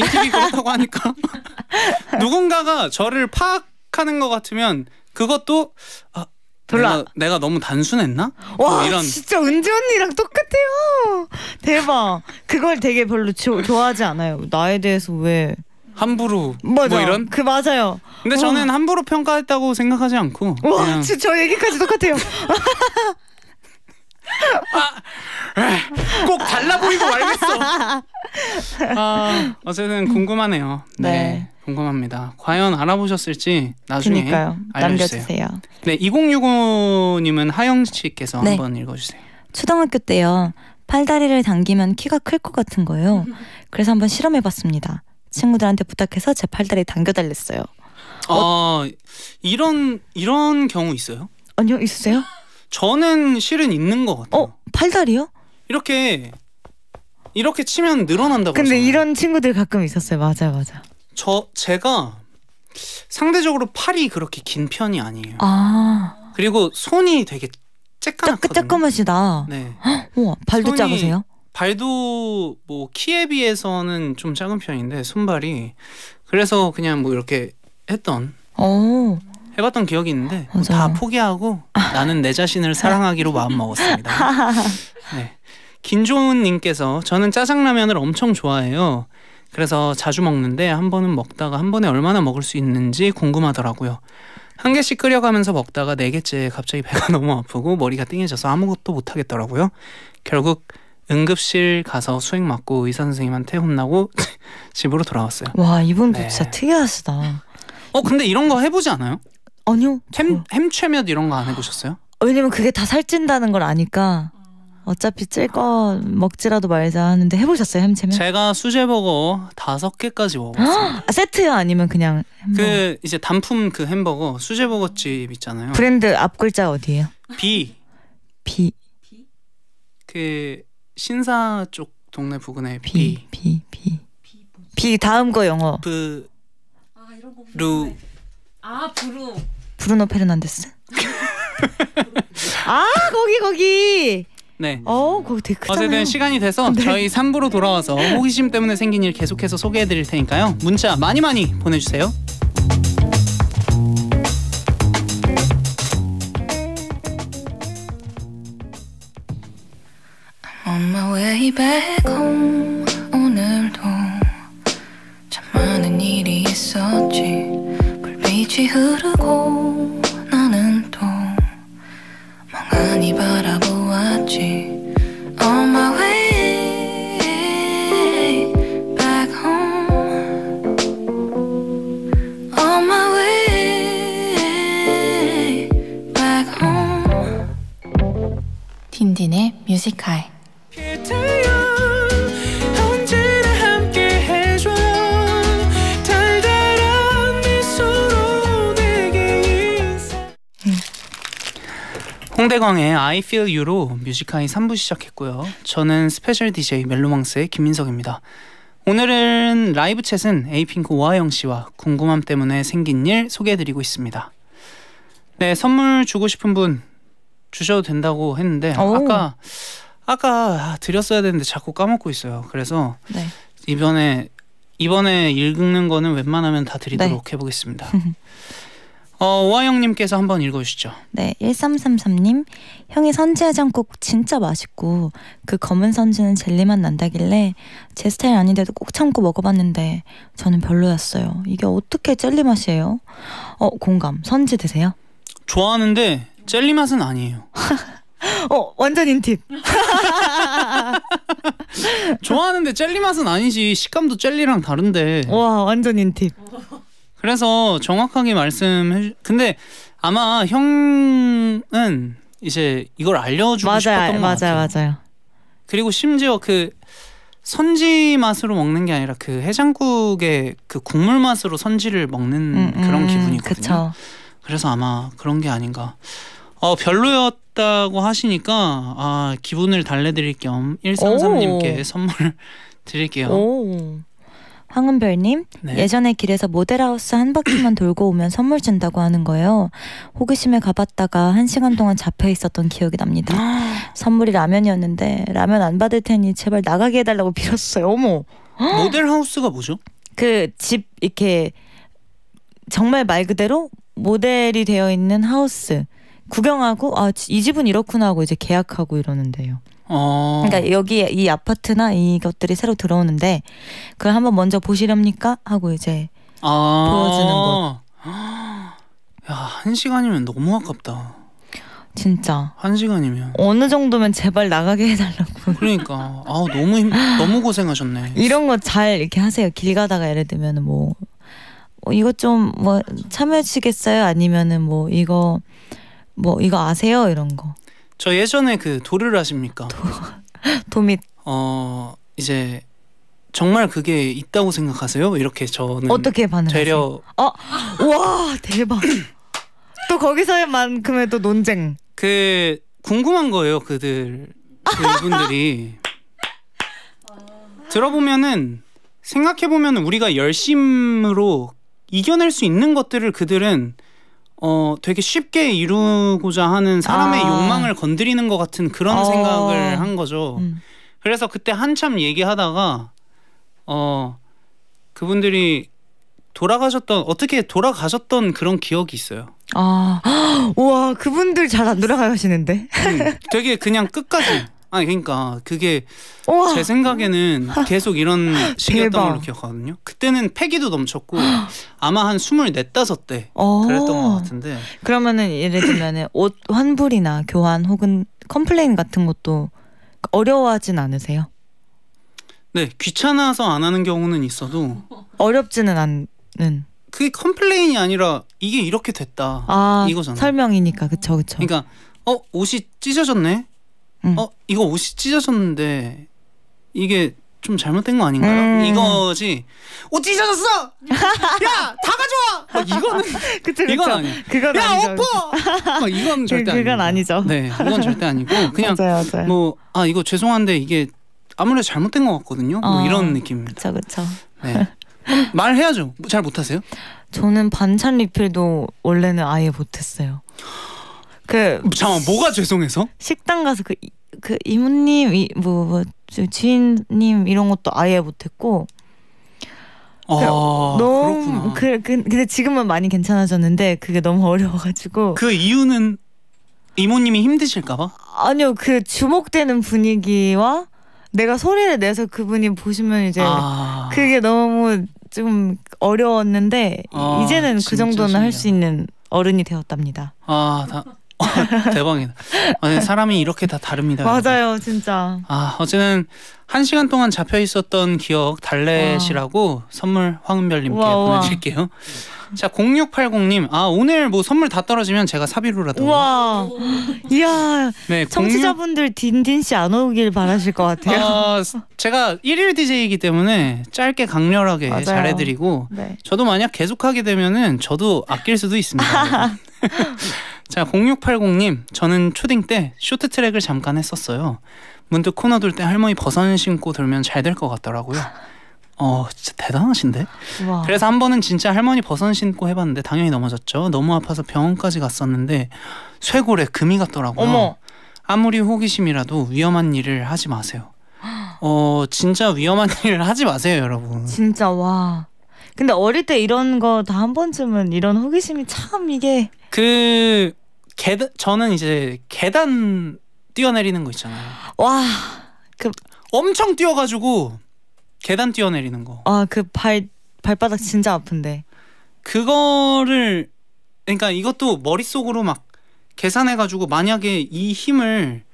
인팁이 그렇다고 하니까 (laughs) 누군가가 저를 파악하는 것 같으면 그것도 아, 별로 내가, 내가 너무 단순했나? 와뭐 이런... 진짜 은지 언니랑 똑같아요. 대박. 그걸 되게 별로 조, 좋아하지 않아요. 나에 대해서 왜 함부로 뭐 맞아. 뭐 이런 그 맞아요. 근데 와. 저는 함부로 평가했다고 생각하지 않고 와, 그냥... 얘기까지 똑같아요. (laughs) 아, 꼭 달라 보이고 말겠어. 아, 어쨌든 궁금하네요. 네. 네. 궁금합니다. 과연 알아보셨을지 나중에 알려주세요. 남겨주세요. 네, 2065님은 하영 씨께서 네. 한번 읽어주세요. 초등학교 때요. 팔다리를 당기면 키가 클 것 같은 거예요. 그래서 한번 실험해봤습니다. 친구들한테 부탁해서 제 팔다리 당겨달랬어요. 어, 어 이런 이런 경우 있어요? 아니요, 있으세요? 저는 실은 있는 것 같아요. 어, 팔다리요? 이렇게 이렇게 치면 늘어난다고. 근데 그잖아요 이런 친구들 가끔 있었어요. 맞아, 맞아. 저 제가 상대적으로 팔이 그렇게 긴 편이 아니에요. 아. 그리고 손이 되게 쬐까맣거든시다 네. 우 발도 작으세요? 발도 뭐 키에 비해서는 좀 작은 편인데 손발이 그래서 그냥 뭐 이렇게 했던. 오. 어. 해봤던 기억이 있는데 뭐 맞아요. 다 포기하고 나는 내 자신을 사랑하기로 마음 먹었습니다. (laughs) 네. 김종훈님께서 저는 짜장라면을 엄청 좋아해요. 그래서 자주 먹는데 한 번은 먹다가 한 번에 얼마나 먹을 수 있는지 궁금하더라고요. 한 개씩 끓여가면서 먹다가 네 개째 갑자기 배가 (laughs) 너무 아프고 머리가 띵해져서 아무것도 못 하겠더라고요. 결국 응급실 가서 수액 맞고 의사 선생님한테 혼나고 (laughs) 집으로 돌아왔어요. 와 이분도 네. 진짜 특이하시다. 어 근데 이런 거 해보지 않아요? 아니요. 햄, 뭐. 햄최면 이런 거 안 해보셨어요? 왜냐면 그게 다 살찐다는 걸 아니까 어차피 찔거 먹지라도 말자 하는데 해보셨어요 햄채면? 제가 수제버거 다섯 개까지 먹었어요. (gasps) 아, 세트요 아니면 그냥? 햄버거. 그 이제 단품 그 햄버거 수제버거 집 있잖아요. 브랜드 앞 글자 어디예요? B B 그 신사 쪽 동네 부근에 B B B B, B 다음 거 영어. 브 아, 루. 아 브루. 브루노 페르난데스? 아 거기 거기. 네. 어 거기 되게 크잖아요. 어쨌든 시간이 돼서 네. 저희 3부로 돌아와서 호기심 때문에 생긴 일 계속해서 소개해드릴 테니까요. 문자 많이 많이 보내주세요. 오늘도 참 많은 일이 있었지 빛이 흐르고 나는 또 멍하니 바라보았지 On my way back home On my way back home 딘딘의 뮤직하이 성대광의 I Feel You로 뮤지카이 3부 시작했고요. 저는 스페셜 DJ 멜로망스의 김민석입니다. 오늘은 라이브 챗은 에이핑크 오하영 씨와 궁금함 때문에 생긴 일 소개해드리고 있습니다. 네, 선물 주고 싶은 분 주셔도 된다고 했는데 오. 아까 아까 드렸어야 되는데 자꾸 까먹고 있어요. 그래서 네. 이번에 이번에 읽는 거는 웬만하면 다 드리도록 네. 해보겠습니다. (laughs) 어, 우아영님께서 한번 읽어주시죠. 네, 1333님. 형이 선지해장국 진짜 맛있고 그 검은 선지는 젤리맛 난다길래 제 스타일 아닌데도 꼭 참고 먹어봤는데 저는 별로였어요. 이게 어떻게 젤리 맛이에요? 어, 공감. 선지 드세요? 좋아하는데 젤리 맛은 아니에요. (laughs) 어, 완전 인팁. (laughs) 좋아하는데 젤리 맛은 아니지. 식감도 젤리랑 다른데. 와, 완전 인팁. 그래서 정확하게 말씀해 주... 근데 아마 형은 이제 이걸 알려주고 맞아요, 싶었던 것 맞아요, 같아요. 맞아요, 맞아요. 그리고 심지어 그 선지 맛으로 먹는 게 아니라 그 해장국의 그 국물 맛으로 선지를 먹는 음, 음 그런 기분이거든요. 그쵸. 그래서 아마 그런 게 아닌가. 어 별로였다고 하시니까 아 기분을 달래드릴 겸 133님께 선물 (laughs) 드릴게요. 오. 황은별님, 네. 예전에 길에서 모델하우스 한 바퀴만 (clears throat) 돌고 오면 선물 준다고 하는 거예요. 호기심에 가봤다가 한 시간 동안 잡혀 있었던 기억이 납니다. (gasps) 선물이 라면이었는데 라면 안 받을 테니 제발 나가게 해달라고 빌었어요. 어머, (gasps) 모델하우스가 뭐죠? 그 집 이렇게 정말 말 그대로 모델이 되어 있는 하우스 구경하고 아 이 집은 이렇구나 하고 이제 계약하고 이러는데요. 어. 그러니까 여기 이 아파트나 이것들이 새로 들어오는데 그걸 한번 먼저 보시렵니까 하고 이제 아 보여주는 거. (gasps) 야, 한 시간이면 너무 아깝다. 진짜. 한 시간이면. 어느 정도면 제발 나가게 해달라고. 그러니까. (laughs) 아 너무 힘, 너무 고생하셨네. 이런 거 잘 이렇게 하세요. 길 가다가 예를 들면 뭐, 어, 뭐 이것 좀뭐 참여해주시겠어요? 아니면은 뭐 이거 뭐 이거 아세요? 이런 거. 저 예전에 그 도를 아십니까? 도, 도밑. 어 이제 정말 그게 있다고 생각하세요? 이렇게 저는 어떻게 반응하세요? 되려 어, 와 대박. 또 거기서만큼의 또 논쟁. 그 궁금한 거예요 그들 그분들이 들어보면은 생각해 보면 우리가 열심으로 이겨낼 수 있는 것들을 그들은 어 되게 쉽게 이루고자 하는 사람의 아. 욕망을 건드리는 것 같은 그런 어. 생각을 한 거죠. 음. 그래서 그때 한참 얘기하다가 어 그분들이 돌아가셨던 어떻게 돌아가셨던 그런 기억이 있어요. 아, (gasps) 우와 그분들 잘 안 돌아가시는데? 음, 되게 그냥 끝까지 (laughs) 아니 그러니까 그게 우와. 제 생각에는 계속 이런 시기였던 (laughs) 걸로 기억하거든요. 그때는 폐기도 넘쳤고 (gasps) 아마 한 스물넷 다섯 대 어. 그랬던 것 같은데. 그러면은 예를 들면옷 환불이나 교환 혹은 컴플레인 같은 것도 어려워하진 않으세요? 네 귀찮아서 안 하는 경우는 있어도 어렵지는 않는. 그게 컴플레인이 아니라 이게 이렇게 됐다 아, 이거잖아 설명이니까 그쵸 그쵸. 그러니까 어 옷이 찢어졌네. 음. 어 이거 옷이 찢어졌는데 이게 좀 잘못된 거 아닌가요? 음. 이거지. 옷 찢어졌어. (laughs) 야, 다 가져와. 막 이거는 (laughs) 그쵸, 그쵸. 이건 아니야. 그건 야, 아니막 이건 그, 절대 그, 그건 아니죠. 네, 그건 절대 아니고 (laughs) 그냥 뭐 아 이거 죄송한데 이게 아무래도 잘못된 것 같거든요. 뭐 어, 이런 느낌입니다. 그렇죠, 그렇죠. 네. 말해야죠. 뭐 잘 못하세요? 저는 반찬 리필도 원래는 아예 못했어요. 그 잠깐 뭐가 죄송해서? 식당 가서 그, 그 이모님 이, 뭐, 뭐 주인님 이런 것도 아예 못했고 아, 그러니까 너무 그, 그, 근데 지금은 많이 괜찮아졌는데 그게 너무 (laughs) 어려워가지고 그 이유는 이모님이 힘드실까봐? 아니요 그 주목되는 분위기와 내가 소리를 내서 그분이 보시면 이제 아. 그게 너무 좀 어려웠는데 아, 이제는 그 정도는 할 수 있는 어른이 되었답니다. 아, 다, 어, 대박이다. 아니, 사람이 이렇게 다 다릅니다. 맞아요, 여러 진짜. 아 어제는 한 시간 동안 잡혀 있었던 기억 달래시라고 와. 선물 황은별님께 보내드릴게요. 자 0680님 아 오늘 뭐 선물 다 떨어지면 제가 사비로라도 와 이야 네, 청취자분들 06... 딘딘 씨 안 오길 바라실 것 같아요 아, 제가 일일 DJ이기 때문에 짧게 강렬하게 맞아요. 잘해드리고 네. 저도 만약 계속하게 되면은 저도 아낄 수도 있습니다 (laughs) 자 0680님 저는 초딩 때 쇼트트랙을 잠깐 했었어요 문득 코너 돌 때 할머니 버선 신고 돌면 잘 될 것 같더라고요 어 진짜 대단하신데 우와. 그래서 한 번은 진짜 할머니 버선 신고 해봤는데 당연히 넘어졌죠 너무 아파서 병원까지 갔었는데 쇄골에 금이 갔더라고요 어머. 아무리 호기심이라도 위험한 일을 하지 마세요 (gasps) 어 진짜 위험한 (laughs) 일을 하지 마세요 여러분 진짜 와 근데 어릴 때 이런 거 다 한 번쯤은 이런 호기심이 참 이게 그 계단 저는 이제 계단 뛰어내리는 거 있잖아요. 와, 그 엄청 뛰어가지고 계단 뛰어내리는 거. 아, 그 발 발바닥 진짜 아픈데. 그거를 그러니까 이것도 머릿속으로 막 계산해 가지고 만약에 이 힘을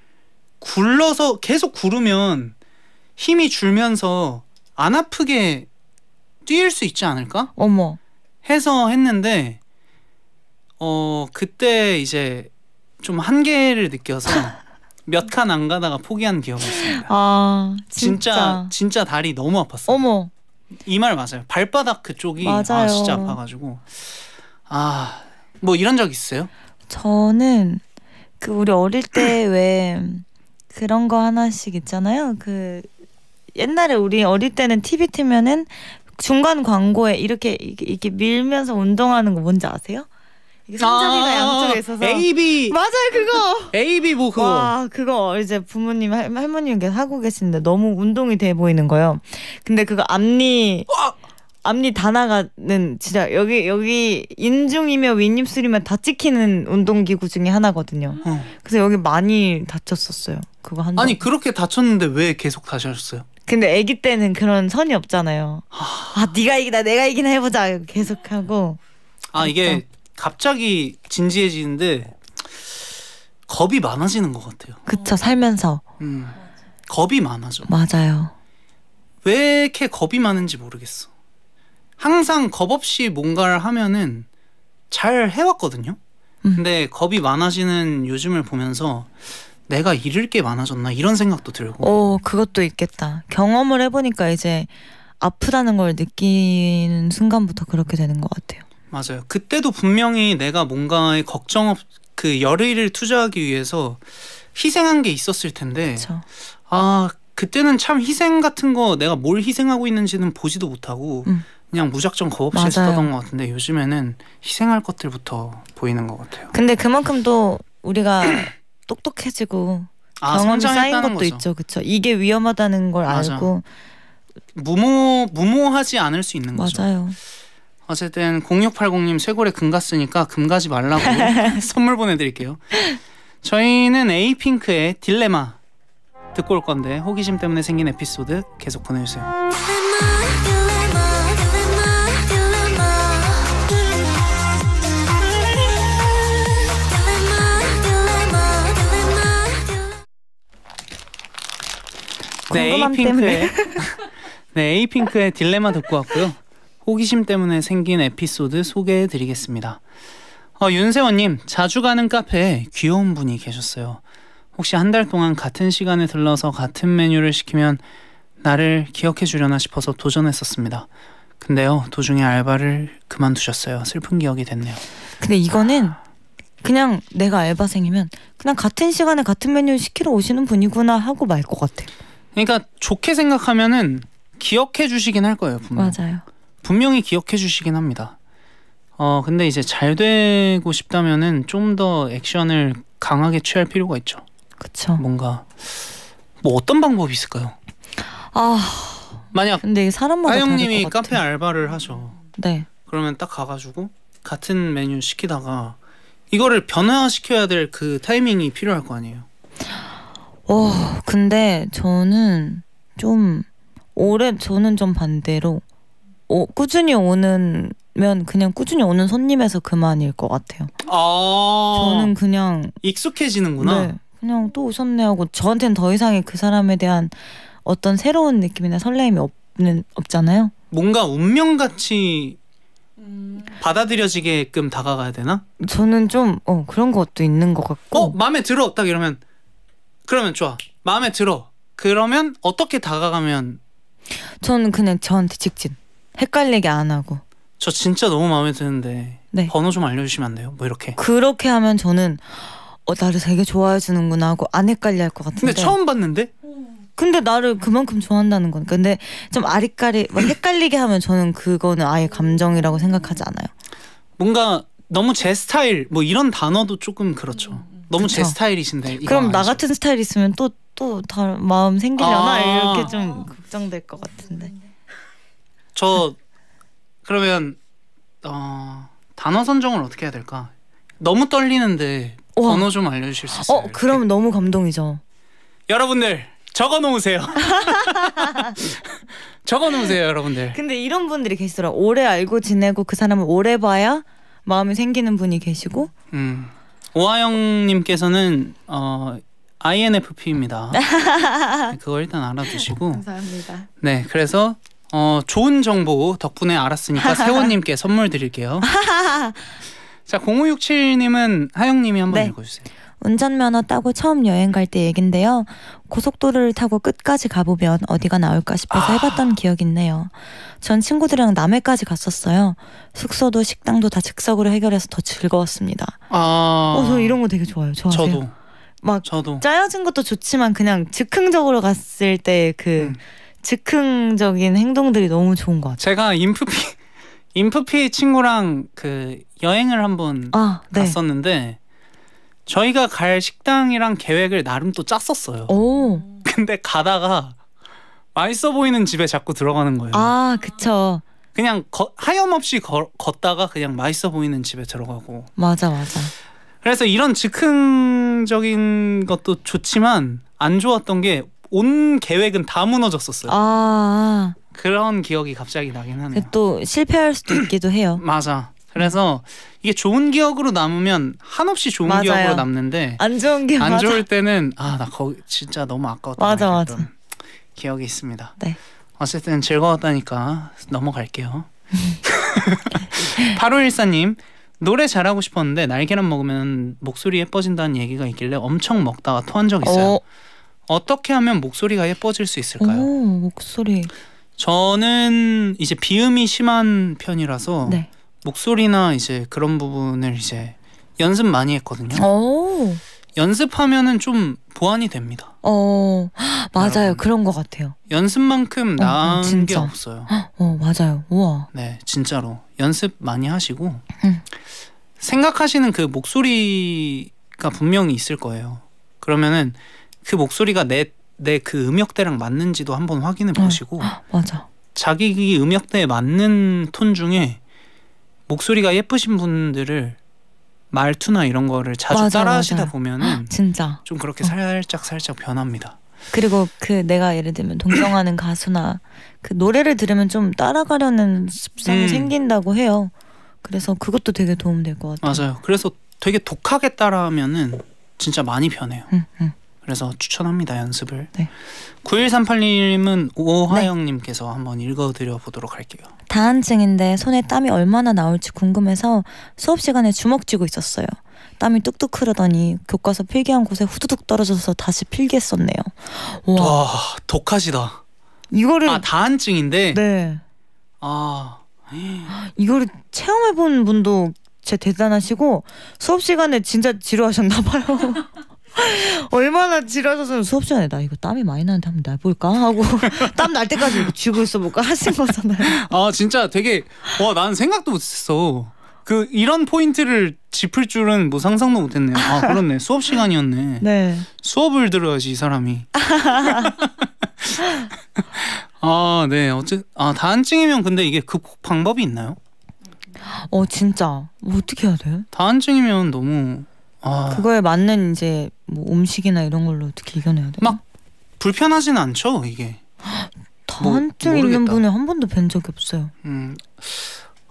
굴러서 계속 구르면 힘이 줄면서 안 아프게 뛸수 있지 않을까? 어머. 해서 했는데 어 그때 이제 좀 한계를 느껴서 (laughs) 몇 칸 안 가다가 포기한 기억이 있습니다. 아 진짜 진짜, 진짜 다리 너무 아팠어요. 어머 이 말 맞아요. 발바닥 그쪽이 아, 맞아요. 아 진짜 아파가지고 아뭐 이런 적 있어요? 저는 그 우리 어릴 때 왜 (clears throat) 그런 거 하나씩 있잖아요. 그 옛날에 우리 어릴 때는 TV 틀면은 중간 광고에 이렇게 이렇게 밀면서 운동하는 거 뭔지 아세요? 이게 손잡이가 아~ 양쪽에 있어서 AB 맞아요 그거 AB (laughs) 뭐 그거 와 그거 이제 부모님 할, 할머님께 하고 계신데 너무 운동이 돼 보이는 거예요 근데 그거 앞니 와! 어! 앞니 다 나가는 진짜 여기 여기 인중이며 윗입술이면 다 찍히는 운동기구 중에 하나거든요 어. 그래서 여기 많이 다쳤었어요 그거 한 아니 그렇게 다쳤는데 왜 계속 다셨어요? 근데 아기 때는 그런 선이 없잖아요 아, 아 네가 이기나 내가 이기나 해보자 계속하고 아 이게 그러니까. 갑자기 진지해지는데 겁이 많아지는 것 같아요. 그쵸 살면서. 음 겁이 많아져. 맞아요. 왜 이렇게 겁이 많은지 모르겠어. 항상 겁 없이 뭔가를 하면은 잘 해왔거든요. 음. 근데 음. 겁이 많아지는 요즘을 보면서 내가 잃을 게 많아졌나 이런 생각도 들고. 어 그것도 있겠다. 경험을 해보니까 이제 아프다는 걸 느끼는 순간부터 그렇게 되는 것 같아요. 맞아요. 그때도 분명히 내가 뭔가의 걱정 없, 그 열의를 투자하기 위해서 희생한 게 있었을 텐데. 그쵸. 아, 그때는 참 희생 같은 거 내가 뭘 희생하고 있는지는 보지도 못하고 음. 그냥 무작정 겁없이 했었던 것 같은데 요즘에는 희생할 것들부터 보이는 것 같아요. 근데 그만큼 또 우리가 (clears throat) 똑똑해지고 아, 경험이 쌓인 것도 거죠. 있죠, 그렇죠? 이게 위험하다는 걸 맞아. 알고 무모 무모하지 않을 수 있는 거죠. 맞아요. 어쨌든 0680님 쇄골에 금 갔으니까 금 가지 말라고 (laughs) 선물 보내드릴게요. 저희는 에이핑크의 딜레마 듣고 올 건데 호기심 때문에 생긴 에피소드 계속 보내주세요. 네, 에이핑크의 (laughs) 네, 에이핑크의 딜레마 듣고 왔고요. 호기심 때문에 생긴 에피소드 소개해 드리겠습니다. 어, 윤세원님, 자주 가는 카페에 귀여운 분이 계셨어요. 혹시 한 달 동안 같은 시간에 들러서 같은 메뉴를 시키면 나를 기억해 주려나 싶어서 도전했었습니다. 근데요, 도중에 알바를 그만두셨어요. 슬픈 기억이 됐네요. 근데 이거는 그냥 내가 알바생이면 그냥 같은 시간에 같은 메뉴 시키러 오시는 분이구나 하고 말 것 같아. 그러니까 좋게 생각하면은 기억해 주시긴 할 거예요, 분명. 맞아요. 분명히 기억해 주시긴 합니다. 어 근데 이제 잘 되고 싶다면은 좀 더 액션을 강하게 취할 필요가 있죠. 그쵸. 뭔가 뭐 어떤 방법이 있을까요? 아 만약 근데 사람마다 하영님이 아 카페 알바를 하죠. 네. 그러면 딱 가가지고 같은 메뉴 시키다가 이거를 변화시켜야 될 그 타이밍이 필요할 거 아니에요. 어 근데 저는 좀 올해 저는 좀 반대로 오, 꾸준히 오는 면 그냥 꾸준히 오는 손님에서 그만일 것 같아요. 아 저는 그냥 익숙해지는구나. 네, 그냥 또 오셨네 하고 저한테는 더 이상의 그 사람에 대한 어떤 새로운 느낌이나 설렘이 없는 없잖아요. 뭔가 운명같이 받아들여지게끔 다가가야 되나? 저는 좀 어, 그런 것도 있는 것 같고. 어 마음에 들어 딱 이러면 그러면 좋아 마음에 들어 그러면 어떻게 다가가면? 저는 그냥 저한테 직진. 헷갈리게 안 하고. 저 진짜 너무 마음에 드는데 네. 번호 좀 알려주시면 안 돼요? 뭐 이렇게. 그렇게 하면 저는 어 나를 되게 좋아해 주는구나 하고 안 헷갈려할 것 같은데. 근데 처음 봤는데? 근데 나를 그만큼 좋아한다는 거 근데 좀 아리까리 뭐 헷갈리게 하면 저는 그거는 아예 감정이라고 생각하지 않아요. 뭔가 너무 제 스타일 뭐 이런 단어도 조금 그렇죠. 음, 음. 너무 그쵸? 제 스타일이신데. 그럼 나 같은 스타일 있으면 또또다 마음 생기려나 아 이렇게 좀 걱정될 것 같은데. 저 그러면 어, 단어 선정을 어떻게 해야 될까? 너무 떨리는데 우와. 번호 좀 알려주실 수 어, 있어요? 어, 그럼 너무 감동이죠. 여러분들 적어 놓으세요. (laughs) 적어 놓으세요, 여러분들. 근데 이런 분들이 계시더라. 오래 알고 지내고 그 사람을 오래 봐야 마음이 생기는 분이 계시고. 음. 오하영님께서는 어, INFP입니다. (laughs) 그걸 일단 알아두시고. 감사합니다. 네, 그래서 어, 좋은 정보 덕분에 알았으니까 (laughs) 세원님께 선물 드릴게요. (laughs) 자, 0567님은 하영님이 한번 네. 읽어주세요. 운전면허 따고 처음 여행 갈 때 얘긴데요. 고속도로를 타고 끝까지 가보면 어디가 나올까 싶어서 아. 해봤던 아... 기억이 있네요. 전 친구들이랑 남해까지 갔었어요. 숙소도 식당도 다 즉석으로 해결해서 더 즐거웠습니다. 아, 어, 저 이런 거 되게 좋아요. 좋아하세요? 저도. 막 저도. 짜여진 것도 좋지만 그냥 즉흥적으로 갔을 때그 음. 즉흥적인 행동들이 너무 좋은 것 같아요. 제가 인프피 인프피 친구랑 그 여행을 한번 아, 네. 갔었는데 저희가 갈 식당이랑 계획을 나름 또 짰었어요. 오. 근데 가다가 맛있어 보이는 집에 자꾸 들어가는 거예요. 아, 그쵸. 그냥 거, 하염없이 거, 걷다가 그냥 맛있어 보이는 집에 들어가고. 맞아, 맞아. 그래서 이런 즉흥적인 것도 좋지만 안 좋았던 게온 계획은 다 무너졌었어요. 아, 아. 그런 기억이 갑자기 나긴 하네요. 또 실패할 수도 (clears throat) 있기도 해요. 맞아. 그래서 이게 좋은 기억으로 남으면 한없이 좋은 맞아요. 기억으로 남는데 안 좋은 기억 안 좋을 맞아. 때는 아나 거기 진짜 너무 아까웠다. 맞아 맞아. 기억이 있습니다. 네. 어쨌든 즐거웠다니까 넘어갈게요. 8514님 (laughs) 노래 잘하고 싶었는데 날개란 먹으면 목소리 예뻐진다는 얘기가 있길래 엄청 먹다가 토한 적 있어요. 어. 어떻게 하면 목소리가 예뻐질 수 있을까요? 오, 목소리. 저는 이제 비음이 심한 편이라서 네. 목소리나 이제 그런 부분을 이제 연습 많이 했거든요. 오. 연습하면은 좀 보완이 됩니다. 어 맞아요 여러분. 그런 것 같아요. 연습만큼 어, 나은 어, 게 없어요. 어 맞아요. 우와. 네 진짜로 연습 많이 하시고 생각하시는 그 목소리가 분명히 있을 거예요. 그러면은 그 목소리가 내 내 그 음역대랑 맞는지도 한번 확인해 네. 보시고 네. 맞아. 자기 음역대에 맞는 톤 중에 목소리가 예쁘신 분들을 말투나 이런 거를 자주 맞아, 따라하시다 맞아. 보면은 진짜 좀 그렇게 어. 살짝 살짝 변합니다. 그리고 그 내가 예를 들면 동경하는 가수나 그 노래를 들으면 좀 따라가려는 습성이 음. 생긴다고 해요. 그래서 그것도 되게 도움될 것 같아요. 맞아요. 그래서 되게 독하게 따라하면은 진짜 많이 변해요. 음, 음. 그래서 추천합니다 연습을. 네. 9138님은 오하영님께서 네. 한번 읽어드려 보도록 할게요. 다한증인데 손에 땀이 얼마나 나올지 궁금해서 수업 시간에 주먹 쥐고 있었어요. 땀이 뚝뚝 흐르더니 교과서 필기한 곳에 후두둑 떨어져서 다시 필기했었네요. 와, 와 독하시다. 이거를 아 다한증인데. 네. 아 이거를 체험해본 분도 제 대단하시고 수업 시간에 진짜 지루하셨나 봐요. (laughs) (laughs) 얼마나 지랄해서 수업 시간에 나 이거 땀이 많이 나는데 한번 날볼까 하고 (laughs) 땀 날 때까지 이거 쥐고 있어볼까 하신 거잖아요. 아 진짜 되게 와난 생각도 못했어. 그 이런 포인트를 짚을 줄은 뭐 상상도 못했네요. 아 그렇네 수업 시간이었네. 네. 수업을 들어야지 이 사람이. (laughs) 아 네 어째 아 다한증이면 근데 이게 극복 그 방법이 있나요? 어 진짜 뭐 어떻게 해야 돼? 다한증이면 너무 아... 그거에 맞는 이제 뭐 음식이나 이런 걸로 어떻게 이겨내야 돼? 막 불편하진 않죠 이게. 다한증 뭐 있는 분을 한 번도 뵌 적이 없어요. 음,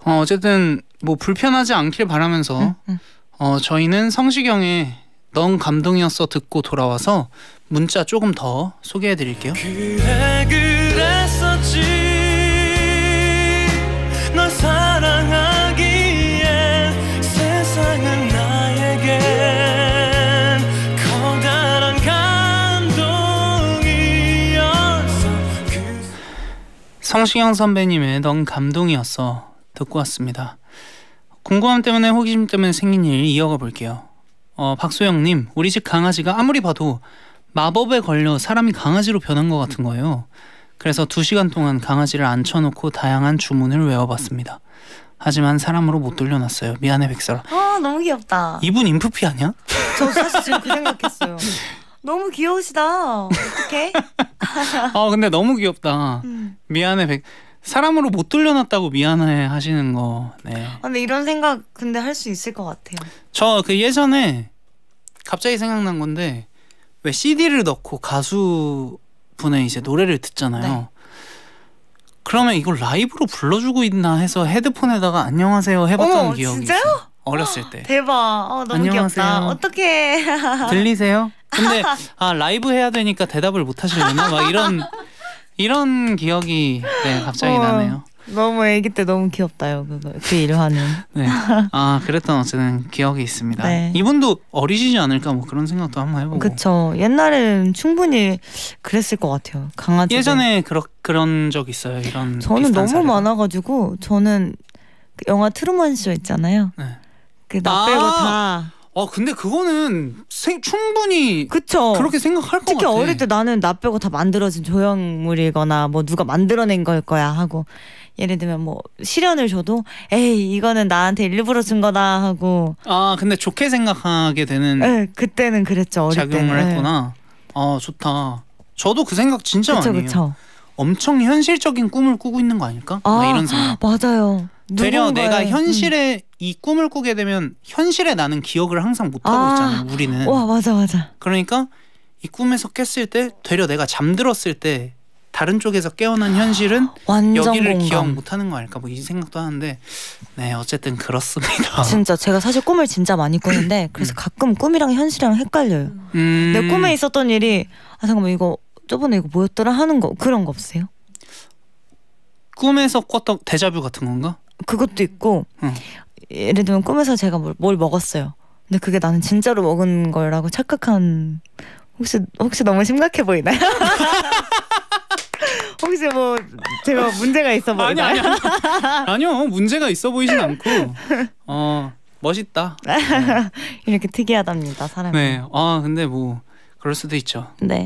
어, 어쨌든 뭐 불편하지 않길 바라면서 응, 응. 어, 저희는 성시경의 넌 감동이었어 듣고 돌아와서 문자 조금 더 소개해드릴게요. 그... 성시경 선배님의 넌 감동이었어 듣고 왔습니다. 궁금함 때문에 호기심 때문에 생긴 일 이어가 볼게요. 어, 박소영님, 우리 집 강아지가 아무리 봐도 마법에 걸려 사람이 강아지로 변한 것 같은 거예요. 그래서 두 시간 동안 강아지를 앉혀놓고 다양한 주문을 외워봤습니다. 하지만 사람으로 못 돌려놨어요. 미안해 백설아. 아 너무 귀엽다. 이분 인프피 아니야? 저 사실 지금 그 생각했어요. (laughs) 너무 귀여우시다. 어떡해? 아 (laughs) 근데 너무 귀엽다. 음. 미안해 백. 사람으로 못 돌려놨다고 미안해 하시는 거. 네. 아, 근데 이런 생각 근데 할 수 있을 것 같아요. 저 그 예전에 갑자기 생각난 건데 왜 CD를 넣고 가수 분의 이제 노래를 듣잖아요. 네. 그러면 이걸 라이브로 불러주고 있나 해서 헤드폰에다가 안녕하세요 해봤던 기억이 진짜요? 있어요. 어렸을 때. (gasps) 대박. 어, 너무 안녕하세요. 귀엽다. 어떻게? (laughs) 들리세요? 근데 아 라이브 해야 되니까 대답을 못 하시려나 막 이런 이런 기억이 네, 갑자기 어, 나네요. 너무 아기 때 너무 귀엽다요 그거 그 일화는. 네. 아 그랬던 어쨌든 기억이 있습니다. 네. 이분도 어리시지 않을까 뭐 그런 생각도 한번 해보고. 그쵸. 옛날엔 충분히 그랬을 것 같아요. 강아지. 예전에 그런 그런 적 있어요 이런. 저는 너무 사례가. 많아가지고 저는 영화 트루먼 쇼 있잖아요. 네. 그나 빼고 아! 다. 아 근데 그거는 세, 충분히 그쵸 그렇게 생각할 것 특히 같아. 어릴 때 나는 나 빼고 다 만들어진 조형물이거나 뭐 누가 만들어낸 걸 거야 하고 예를 들면 뭐 시련을 줘도 에이 이거는 나한테 일부러 준 거다 하고 아 근데 좋게 생각하게 되는 네, 그때는 그랬죠 어릴 작용을 때는. 했구나. 아 좋다. 저도 그 생각 진짜 그쵸, 많이 해요. 엄청 현실적인 꿈을 꾸고 있는 거 아닐까? 아, 이런 생각. 맞아요. 되려 내가 음. 현실에 음. 이 꿈을 꾸게 되면 현실에 나는 기억을 항상 못 하고 아, 있잖아. 우리는. 와 맞아 맞아. 그러니까 이 꿈에서 깼을 때 되려 내가 잠들었을 때 다른 쪽에서 깨어난 현실은 (gasps) 여기를 공감. 기억 못하는 거 아닐까 뭐 이 생각도 하는데 네 어쨌든 그렇습니다. (laughs) 진짜 제가 사실 꿈을 진짜 많이 꾸는데 그래서 음. 가끔 꿈이랑 현실이랑 헷갈려요. 음. 내 꿈에 있었던 일이 아 잠깐만 이거 저번에 이거 뭐였더라 하는 거 그런 거 없어요? 꿈에서 꿨던 데자뷰 같은 건가? 그것도 있고 응. 예를 들면 꿈에서 제가 뭘, 뭘 먹었어요. 근데 그게 나는 진짜로 먹은 거라고 착각한 혹시 혹시 너무 심각해 보이나요? (laughs) 혹시 뭐 제가 문제가 있어 보이나요? 아니, 아니, 아니. 아니요 문제가 있어 보이진 않고 어 멋있다 네. (laughs) 이렇게 특이하답니다 사람 네. 아 근데 뭐 그럴 수도 있죠. 네.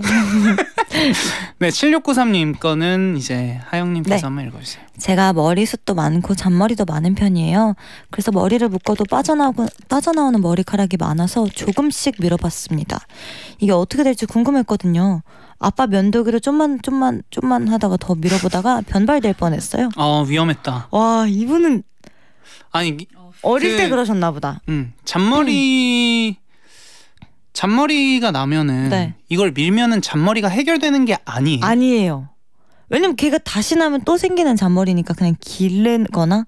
(laughs) 네, 7693님 거는 이제 하영님께서 네. 한번 읽어주세요. 제가 머리숱도 많고 잔머리도 많은 편이에요. 그래서 머리를 묶어도 빠져나오고, 빠져나오는 머리카락이 많아서 조금씩 밀어봤습니다. 이게 어떻게 될지 궁금했거든요. 아빠 면도기로 좀만 좀만 좀만 하다가 더 밀어보다가 변발될 뻔했어요. 아 위험했다. 와 이분은 아니 그 어릴 그, 때 그러셨나 보다. 음 잔머리 음. 잔머리가 나면은 네. 이걸 밀면은 잔머리가 해결되는 게 아니에요. 아니에요. 왜냐면 걔가 다시 나면 또 생기는 잔머리니까 그냥 기르거나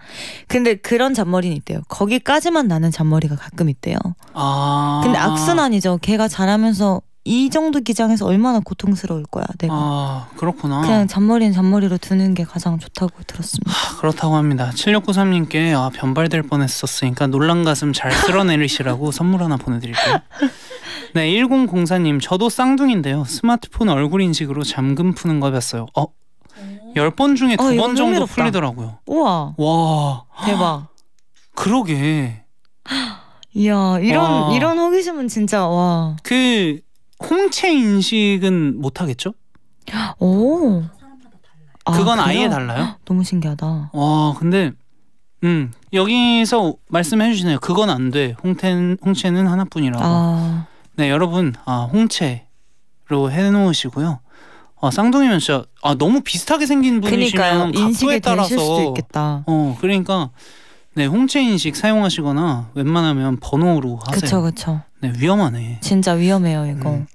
근데 그런 잔머리는 있대요. 거기까지만 나는 잔머리가 가끔 있대요. 아. 근데 악순환이죠. 걔가 자라면서 이 정도 기장에서 얼마나 고통스러울 거야 내가. 아 그렇구나. 그냥 잔머리는 잔머리로 두는 게 가장 좋다고 들었습니다. 하, 그렇다고 합니다. 7693님께 아, 변발될 뻔했었으니까 놀란 가슴 잘 쓸어내리시라고 (laughs) 선물 하나 보내드릴게요. 네 1004님 저도 쌍둥인데요. 스마트폰 얼굴 인식으로 잠금 푸는 거 봤어요. 어? 1번 중에 2번 어, 아, 정도 흥미롭다. 풀리더라고요. 우와. 와. 대박. 그러게. (gasps) 이야 이런 와. 이런 호기심은 진짜 와. 그 홍채 인식은 못 하겠죠? 오. 아, 그건 아, 예 달라요? 너무 신기하다. 와, 근데 음 여기서 말씀해 주시네요. 그건 안 돼. 홍텐 홍채는 하나뿐이라고. 아. 네, 여러분 아, 홍채로 해놓으시고요. 아, 어, 쌍둥이면 진짜 아, 너무 비슷하게 생긴 분이시면 각도에 따라서 어 그러니까 네 홍채 인식 사용하시거나 웬만하면 번호로 하세요. 그렇죠, 그렇죠. 네 위험하네. 진짜 위험해요 이거. 음.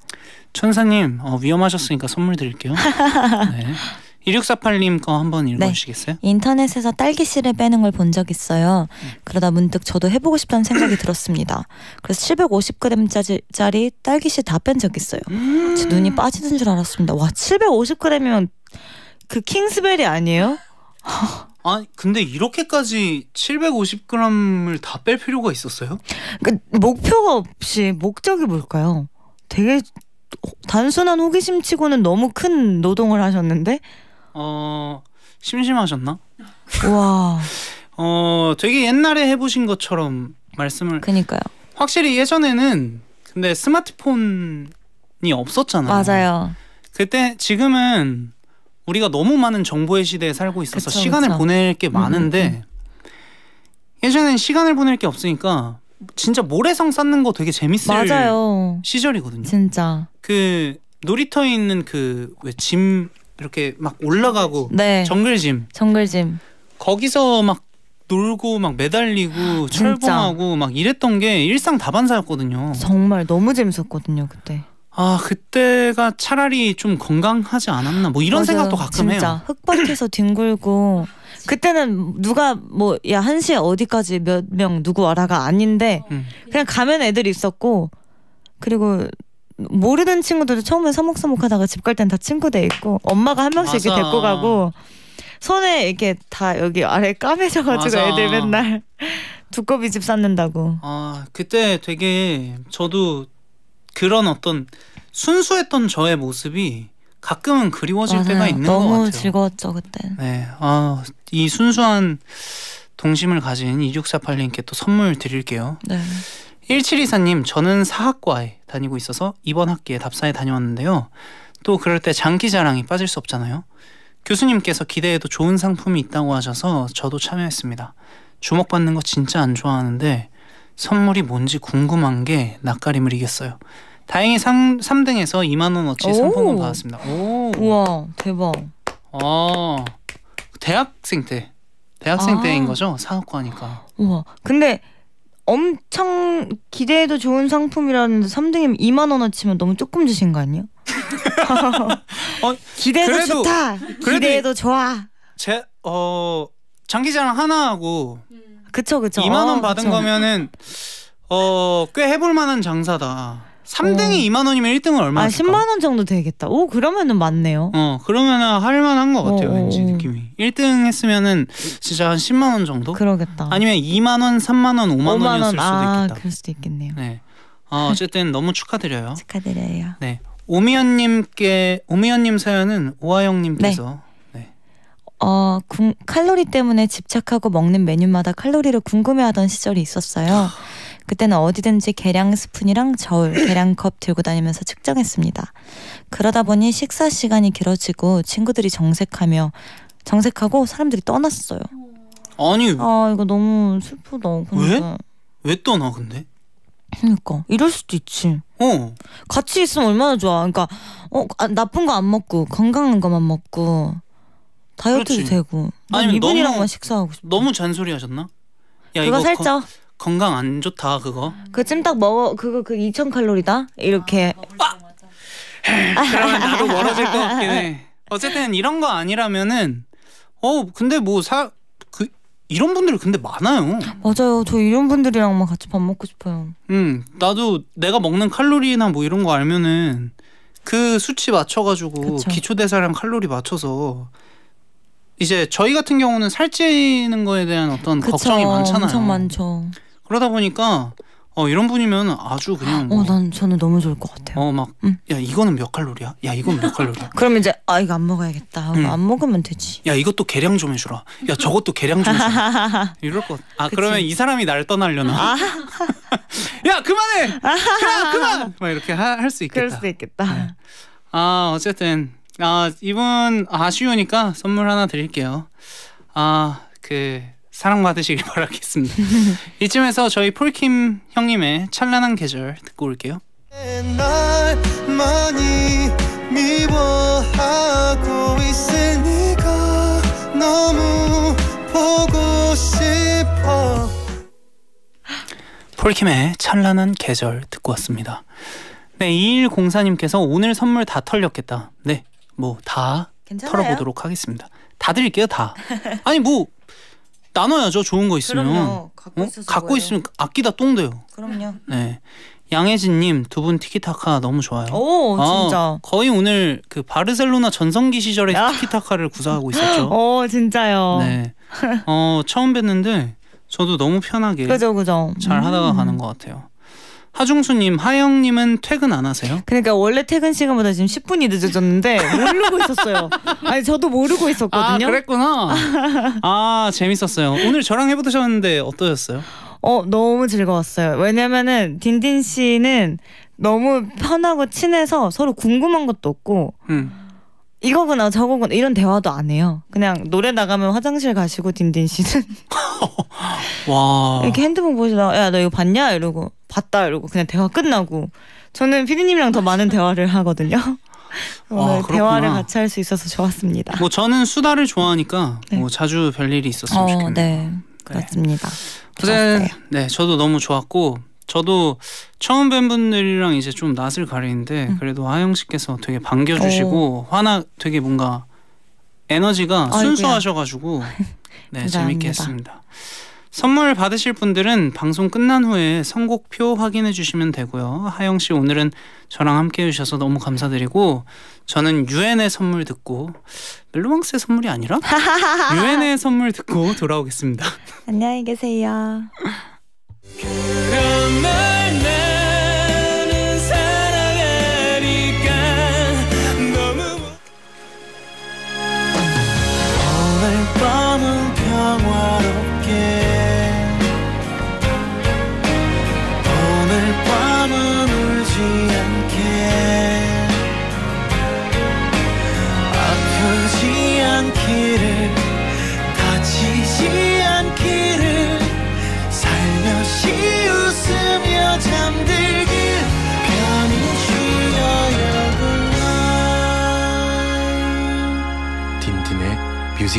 천사님 어, 위험하셨으니까 선물 드릴게요. (laughs) 네. 1648님 거 한번 네. 읽어주시겠어요? 네. 인터넷에서 딸기씨를 빼는 걸 본 적 있어요. 음. 그러다 문득 저도 해보고 싶다는 생각이 들었습니다. 그래서 750g짜리 딸기씨 다 뺀 적 있어요. 음. 제 눈이 빠지는 줄 알았습니다. 와 750g이면 그 킹스벨이 아니에요? 아 근데 이렇게까지 750g을 다 뺄 필요가 있었어요? 그 목표가 없이 목적이 뭘까요? 되게 단순한 호기심치고는 너무 큰 노동을 하셨는데? 어 심심하셨나? 와. (laughs) 어 되게 옛날에 해보신 것처럼 말씀을. 그니까요. 확실히 예전에는 근데 스마트폰이 없었잖아요. 맞아요. 그때 지금은 우리가 너무 많은 정보의 시대에 살고 있어서 그쵸, 시간을 그쵸. 보낼 게 음, 많은데 음, 음. 예전엔 시간을 보낼 게 없으니까 진짜 모래성 쌓는 거 되게 재밌을 맞아요. 시절이거든요. 진짜. 그 놀이터에 있는 그왜짐 이렇게 막 올라가고 네. 정글짐. 정글짐. 거기서 막 놀고 막 매달리고 철봉하고 막 이랬던 게 일상 다반사였거든요. 정말 너무 재밌었거든요 그때. 아 그때가 차라리 좀 건강하지 않았나 뭐 이런 맞아 생각도 가끔 진짜. 해요. 흙밭에서 (clears throat) 뒹굴고 그때는 누가 뭐 야 한 시에 어디까지 몇 명 누구 와라가 아닌데 음. 그냥 가면 애들 이 있었고 그리고 모르는 친구들도 처음에 서먹서먹하다가 집 갈 땐 다 친구 돼 있고 엄마가 한 명씩 맞아. 이렇게 데리고 가고 손에 이렇게 다 여기 아래 까매져가지고 맞아. 애들 맨날 (laughs) 두꺼비 집 쌓는다고. 아 그때 되게 저도 그런 어떤 순수했던 저의 모습이 가끔은 그리워질 맞아요. 때가 있는 것 같아요. 너무 즐거웠죠 그때. 네, 아, 이 순수한 동심을 가진 2648님께 또 선물 드릴게요. 네. 1724님, 저는 사학과에 다니고 있어서 이번 학기에 답사에 다녀왔는데요. 또 그럴 때 장기 자랑이 빠질 수 없잖아요. 교수님께서 기대에도 좋은 상품이 있다고 하셔서 저도 참여했습니다. 주목받는 거 진짜 안 좋아하는데 선물이 뭔지 궁금한 게 낯가림을 이겼어요. 다행히 상, 3등에서 2만 원어치 상품권 받았습니다. 오. 우와 대박. 아 대학생 때 대학생 아. 때인 거죠 사업과니까. 우와 근데 엄청 기대해도 좋은 상품이라는데 3등이 2만 원어치면 너무 조금 주신 거 아니에요? (laughs) 어, 기대도 좋다. 기대도 좋아. 제어 장기자랑 하나 하고 음. 그쵸 그쵸. 2만 원 아, 받은 그쵸. 거면은 어꽤 해볼 만한 장사다. 3등이 오. 어. 2만 원이면 1등은 얼마? 아 10만 원 정도 되겠다. 오 그러면은 맞네요. 어 그러면은 할 만한 것 같아요. 오, 어, 어, 왠지 느낌이. 1등 했으면은 진짜 한 10만 원 정도? 그러겠다. 아니면 2만 원, 3만 원, 5만, 5만 원이었을 원. 수도 아, 있겠다. 그럴 수도 있겠네요. 네. 어, 어쨌든 너무 축하드려요. (laughs) 축하드려요. 네. 오미연님께 오미연님 사연은 오하영님께서 네. 어, 궁, 칼로리 때문에 집착하고 먹는 메뉴마다 칼로리를 궁금해하던 시절이 있었어요. 그때는 어디든지 계량 스푼이랑 저울, 계량컵 들고 다니면서 측정했습니다. 그러다 보니 식사 시간이 길어지고 친구들이 정색하며 정색하고 사람들이 떠났어요. 아니 아 이거 너무 슬프다. 근데. 왜? 왜 떠나 근데? 그러니까 이럴 수도 있지. 어. 같이 있으면 얼마나 좋아. 그러니까 어 아, 나쁜 거 안 먹고 건강한 거만 먹고 다이어트도 그렇지. 되고. 아니면 이분이랑만 너무, 식사하고 싶어. 너무 잔소리 하셨나? 야 그거 살쪄. 거, 건강 안 좋다 그거. 그 찜닭 먹어 그거 그 2천 칼로리다 이렇게. 아, 아! 그러면 나도 멀어질 것 같긴 해. 어쨌든 이런 거 아니라면은 어 근데 뭐 사 그 이런 분들 근데 많아요. 맞아요. 저 이런 분들이랑만 같이 밥 먹고 싶어요. 음 나도 내가 먹는 칼로리나 뭐 이런 거 알면은 그 수치 맞춰가지고 기초 대사량 칼로리 맞춰서 이제 저희 같은 경우는 살찌는 거에 대한 어떤 그쵸, 걱정이 많잖아요. 엄청 많죠. 그러다 보니까 어 이런 분이면 아주 그냥 뭐, 어, 어난 저는 너무 좋을 것 같아요. 어막야 응. 이거는 몇 칼로리야? 야 이건 몇 칼로리야? (laughs) 그러면 이제 아 이거 안 먹어야겠다. 응. 안 먹으면 되지. 야 이것도 계량 좀 해주라. 야 저것도 계량 좀해라 (laughs) 이럴 것. 아 그치. 그러면 이 사람이 날 떠나려나? 아. (laughs) 야 그만해. 야 그만. 막 이렇게 할 수 있겠다. 그럴 수 있겠다. 네. 아 어쨌든 아 이분 아쉬우니까 선물 하나 드릴게요. 아그 사랑 받으시길 (laughs) 바라겠습니다. (laughs) 이쯤에서 저희 폴킴 형님의 찬란한 계절 듣고 올게요. 폴킴의 찬란한 계절 듣고 왔습니다. 네, 2104님께서 오늘 선물 다 털렸겠다. 네, 뭐다 털어보도록 하겠습니다. 다 드릴게요 다. 아니 뭐 나눠야죠 좋은 거 있으면. 그럼요. 갖고, 어? 갖고 있으면 아끼다 똥돼요. 그럼요. 네. 양혜진님 두 분 티키타카 너무 좋아요. 오 진짜. 어, 거의 오늘 그 바르셀로나 전성기 시절의 야. 티키타카를 구사하고 있었죠. 오 (laughs) 어, 진짜요. 네. 어 처음 뵀는데 저도 너무 편하게. 그죠 그죠. 잘 음. 하다가 음. 가는 것 같아요. 하중수님, 하영님은 퇴근 안 하세요? 그러니까 원래 퇴근 시간보다 지금 10분이 늦어졌는데 모르고 있었어요. 아니 저도 모르고 있었거든요. 아 그랬구나. 아 재밌었어요. 오늘 저랑 해보셨는데 어떠셨어요? 어 너무 즐거웠어요. 왜냐면은 딘딘 씨는 너무 편하고 친해서 서로 궁금한 것도 없고. 음. 이거구나 저거구나 이런 대화도 안 해요. 그냥 노래 나가면 화장실 가시고 딘딘 씨는 (laughs) 와 이렇게 핸드폰 보시다가 야 너 이거 봤냐 이러고 봤다 이러고 그냥 대화 끝나고 저는 피디님이랑 더 많은 대화를 하거든요. (laughs) 오늘 아, 대화를 같이 할 수 있어서 좋았습니다. 뭐 저는 수다를 좋아하니까 네. 뭐 자주 별 일이 있었으면 어, 좋겠네요. 네, 네. 그래. 렇습니다 네, 저도 너무 좋았고 저도 처음 뵌 분들이랑 이제 좀 낯을 가리는데 음. 그래도 하영 씨께서 되게 반겨주시고 오. 화나 되게 뭔가 에너지가 어이구야. 순수하셔가지고 (laughs) 네 재밌게 했습니다. 선물 받으실 분들은 방송 끝난 후에 선곡표 확인해 주시면 되고요. 하영 씨 오늘은 저랑 함께 해주셔서 너무 감사드리고 저는 유엔의 선물 듣고 멜로망스의 선물이 아니라 (laughs) 유엔의 선물 듣고 돌아오겠습니다. 안녕히 계세요. (laughs) Could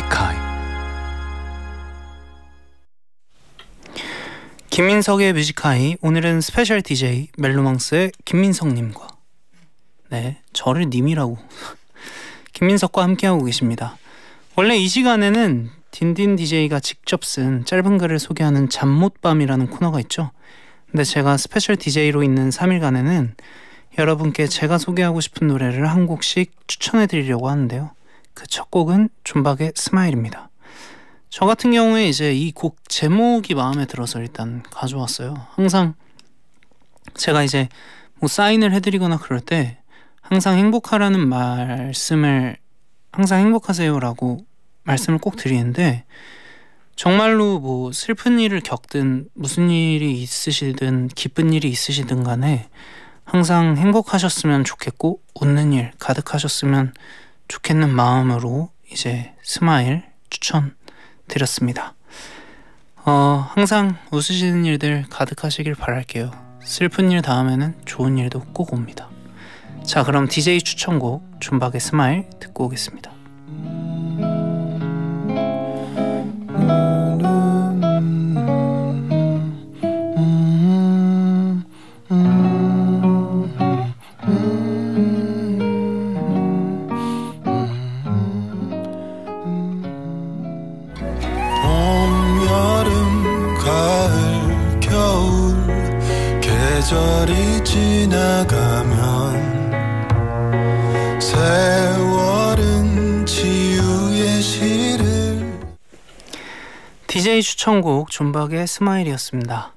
뮤지카이 김민석의 뮤지카이 오늘은 스페셜 DJ 멜로망스의 김민석님과 네 저를 님이라고 (laughs) 김민석과 함께하고 계십니다 원래 이 시간에는 딘딘 DJ가 직접 쓴 짧은 글을 소개하는 잠못밤이라는 코너가 있죠 근데 제가 스페셜 DJ로 있는 3일간에는 여러분께 제가 소개하고 싶은 노래를 한 곡씩 추천해 드리려고 하는데요. 그첫 곡은 존박의 스마일입니다. 저 같은 경우에 이제 이 곡 제목이 마음에 들어서 일단 가져왔어요. 항상 제가 이제 뭐 사인을 해드리거나 그럴 때 항상 행복하라는 말씀을 항상 행복하세요라고 말씀을 꼭 드리는데 정말로 뭐 슬픈 일을 겪든 무슨 일이 있으시든 기쁜 일이 있으시든 간에 항상 행복하셨으면 좋겠고 웃는 일 가득하셨으면 좋겠는 마음으로 이제 스마일 추천드렸습니다. 어, 항상 웃으시는 일들 가득하시길 바랄게요. 슬픈 일 다음에는 좋은 일도 꼭 옵니다. 자, 그럼 DJ 추천곡 준박의 스마일 듣고 오겠습니다. 추천곡 존박의 스마일이었습니다.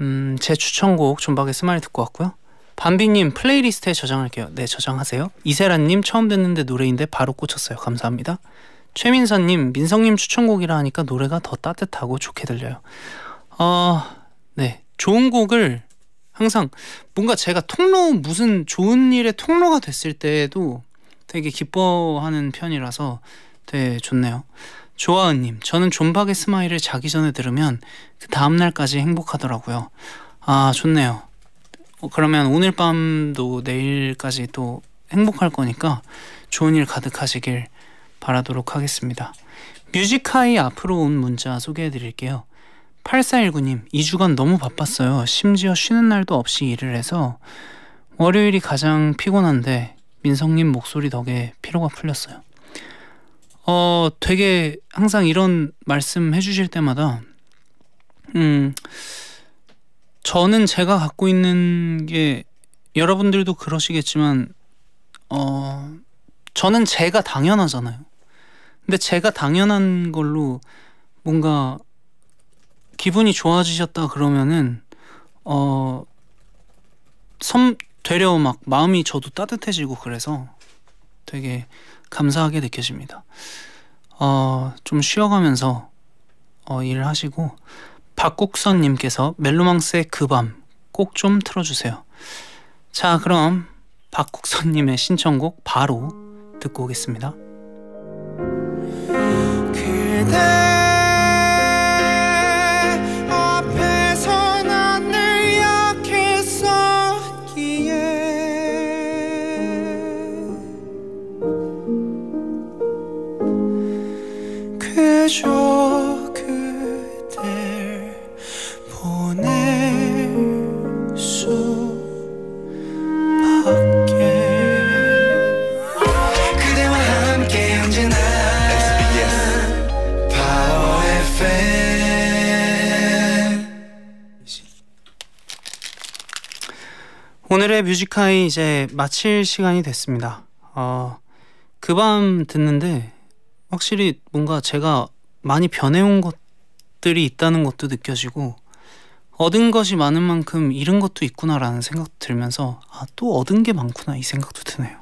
음, 제 추천곡 존박의 스마일 듣고 왔고요. 반비님 플레이리스트에 저장할게요. 네, 저장하세요. 이세란님 처음 듣는데 노래인데 바로 꽂혔어요. 감사합니다. 최민선님, 민성님 추천곡이라 하니까 노래가 더 따뜻하고 좋게 들려요. 어, 네, 좋은 곡을 항상 뭔가 제가 통로 무슨 좋은 일의 통로가 됐을 때에도 되게 기뻐하는 편이라서 되게 좋네요. 조아은님, 저는 존박의 스마일을 자기 전에 들으면 그 다음날까지 행복하더라고요. 아, 좋네요. 어, 그러면 오늘 밤도 내일까지 또 행복할 거니까 좋은 일 가득하시길 바라도록 하겠습니다. 뮤직하이 앞으로 온 문자 소개해 드릴게요. 8419님, 2주간 너무 바빴어요. 심지어 쉬는 날도 없이 일을 해서 월요일이 가장 피곤한데 민성님 목소리 덕에 피로가 풀렸어요. 어 되게 항상 이런 말씀 해주실 때마다 음 저는 제가 갖고 있는 게 여러분들도 그러시겠지만 어 저는 제가 당연하잖아요. 근데 제가 당연한 걸로 뭔가 기분이 좋아지셨다 그러면은 어섬 되려 막 마음이 저도 따뜻해지고 그래서 되게 감사하게 느껴집니다. 어, 좀 쉬어가면서 어, 일을 하시고 박국선님께서 멜로망스의 그 밤 꼭 좀 틀어주세요. 자 그럼 박국선님의 신청곡 바로 듣고 오겠습니다. 그대 뮤지카이 이제 마칠 시간이 됐습니다. 어, 그밤 듣는데 확실히 뭔가 제가 많이 변해온 것들이 있다는 것도 느껴지고 얻은 것이 많은 만큼 잃은 것도 있구나라는 생각 들면서 아, 또 얻은 게 많구나 이 생각도 드네요.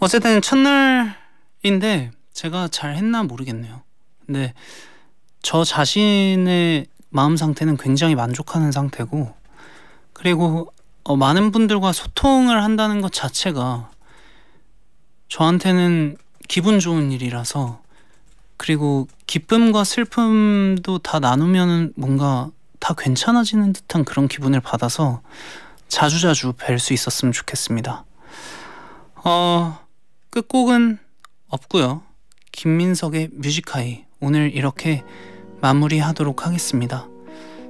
어쨌든 첫날인데 제가 잘 했나 모르겠네요. 근데 저 자신의 마음 상태는 굉장히 만족하는 상태고 그리고 어, 많은 분들과 소통을 한다는 것 자체가 저한테는 기분 좋은 일이라서 그리고 기쁨과 슬픔도 다 나누면 뭔가 다 괜찮아지는 듯한 그런 기분을 받아서 자주자주 뵐 수 있었으면 좋겠습니다. 어, 끝곡은 없고요. 김민석의 뮤지하이 오늘 이렇게 마무리하도록 하겠습니다.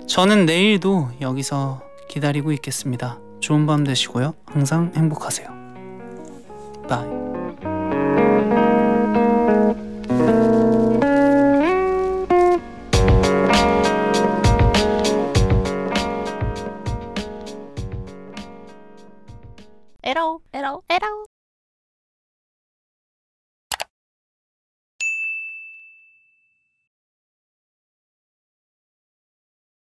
저는 내일도 여기서 기다리고 있겠습니다. 좋은 밤 되시고요. 항상 행복하세요. 바이. 에러 에러 에러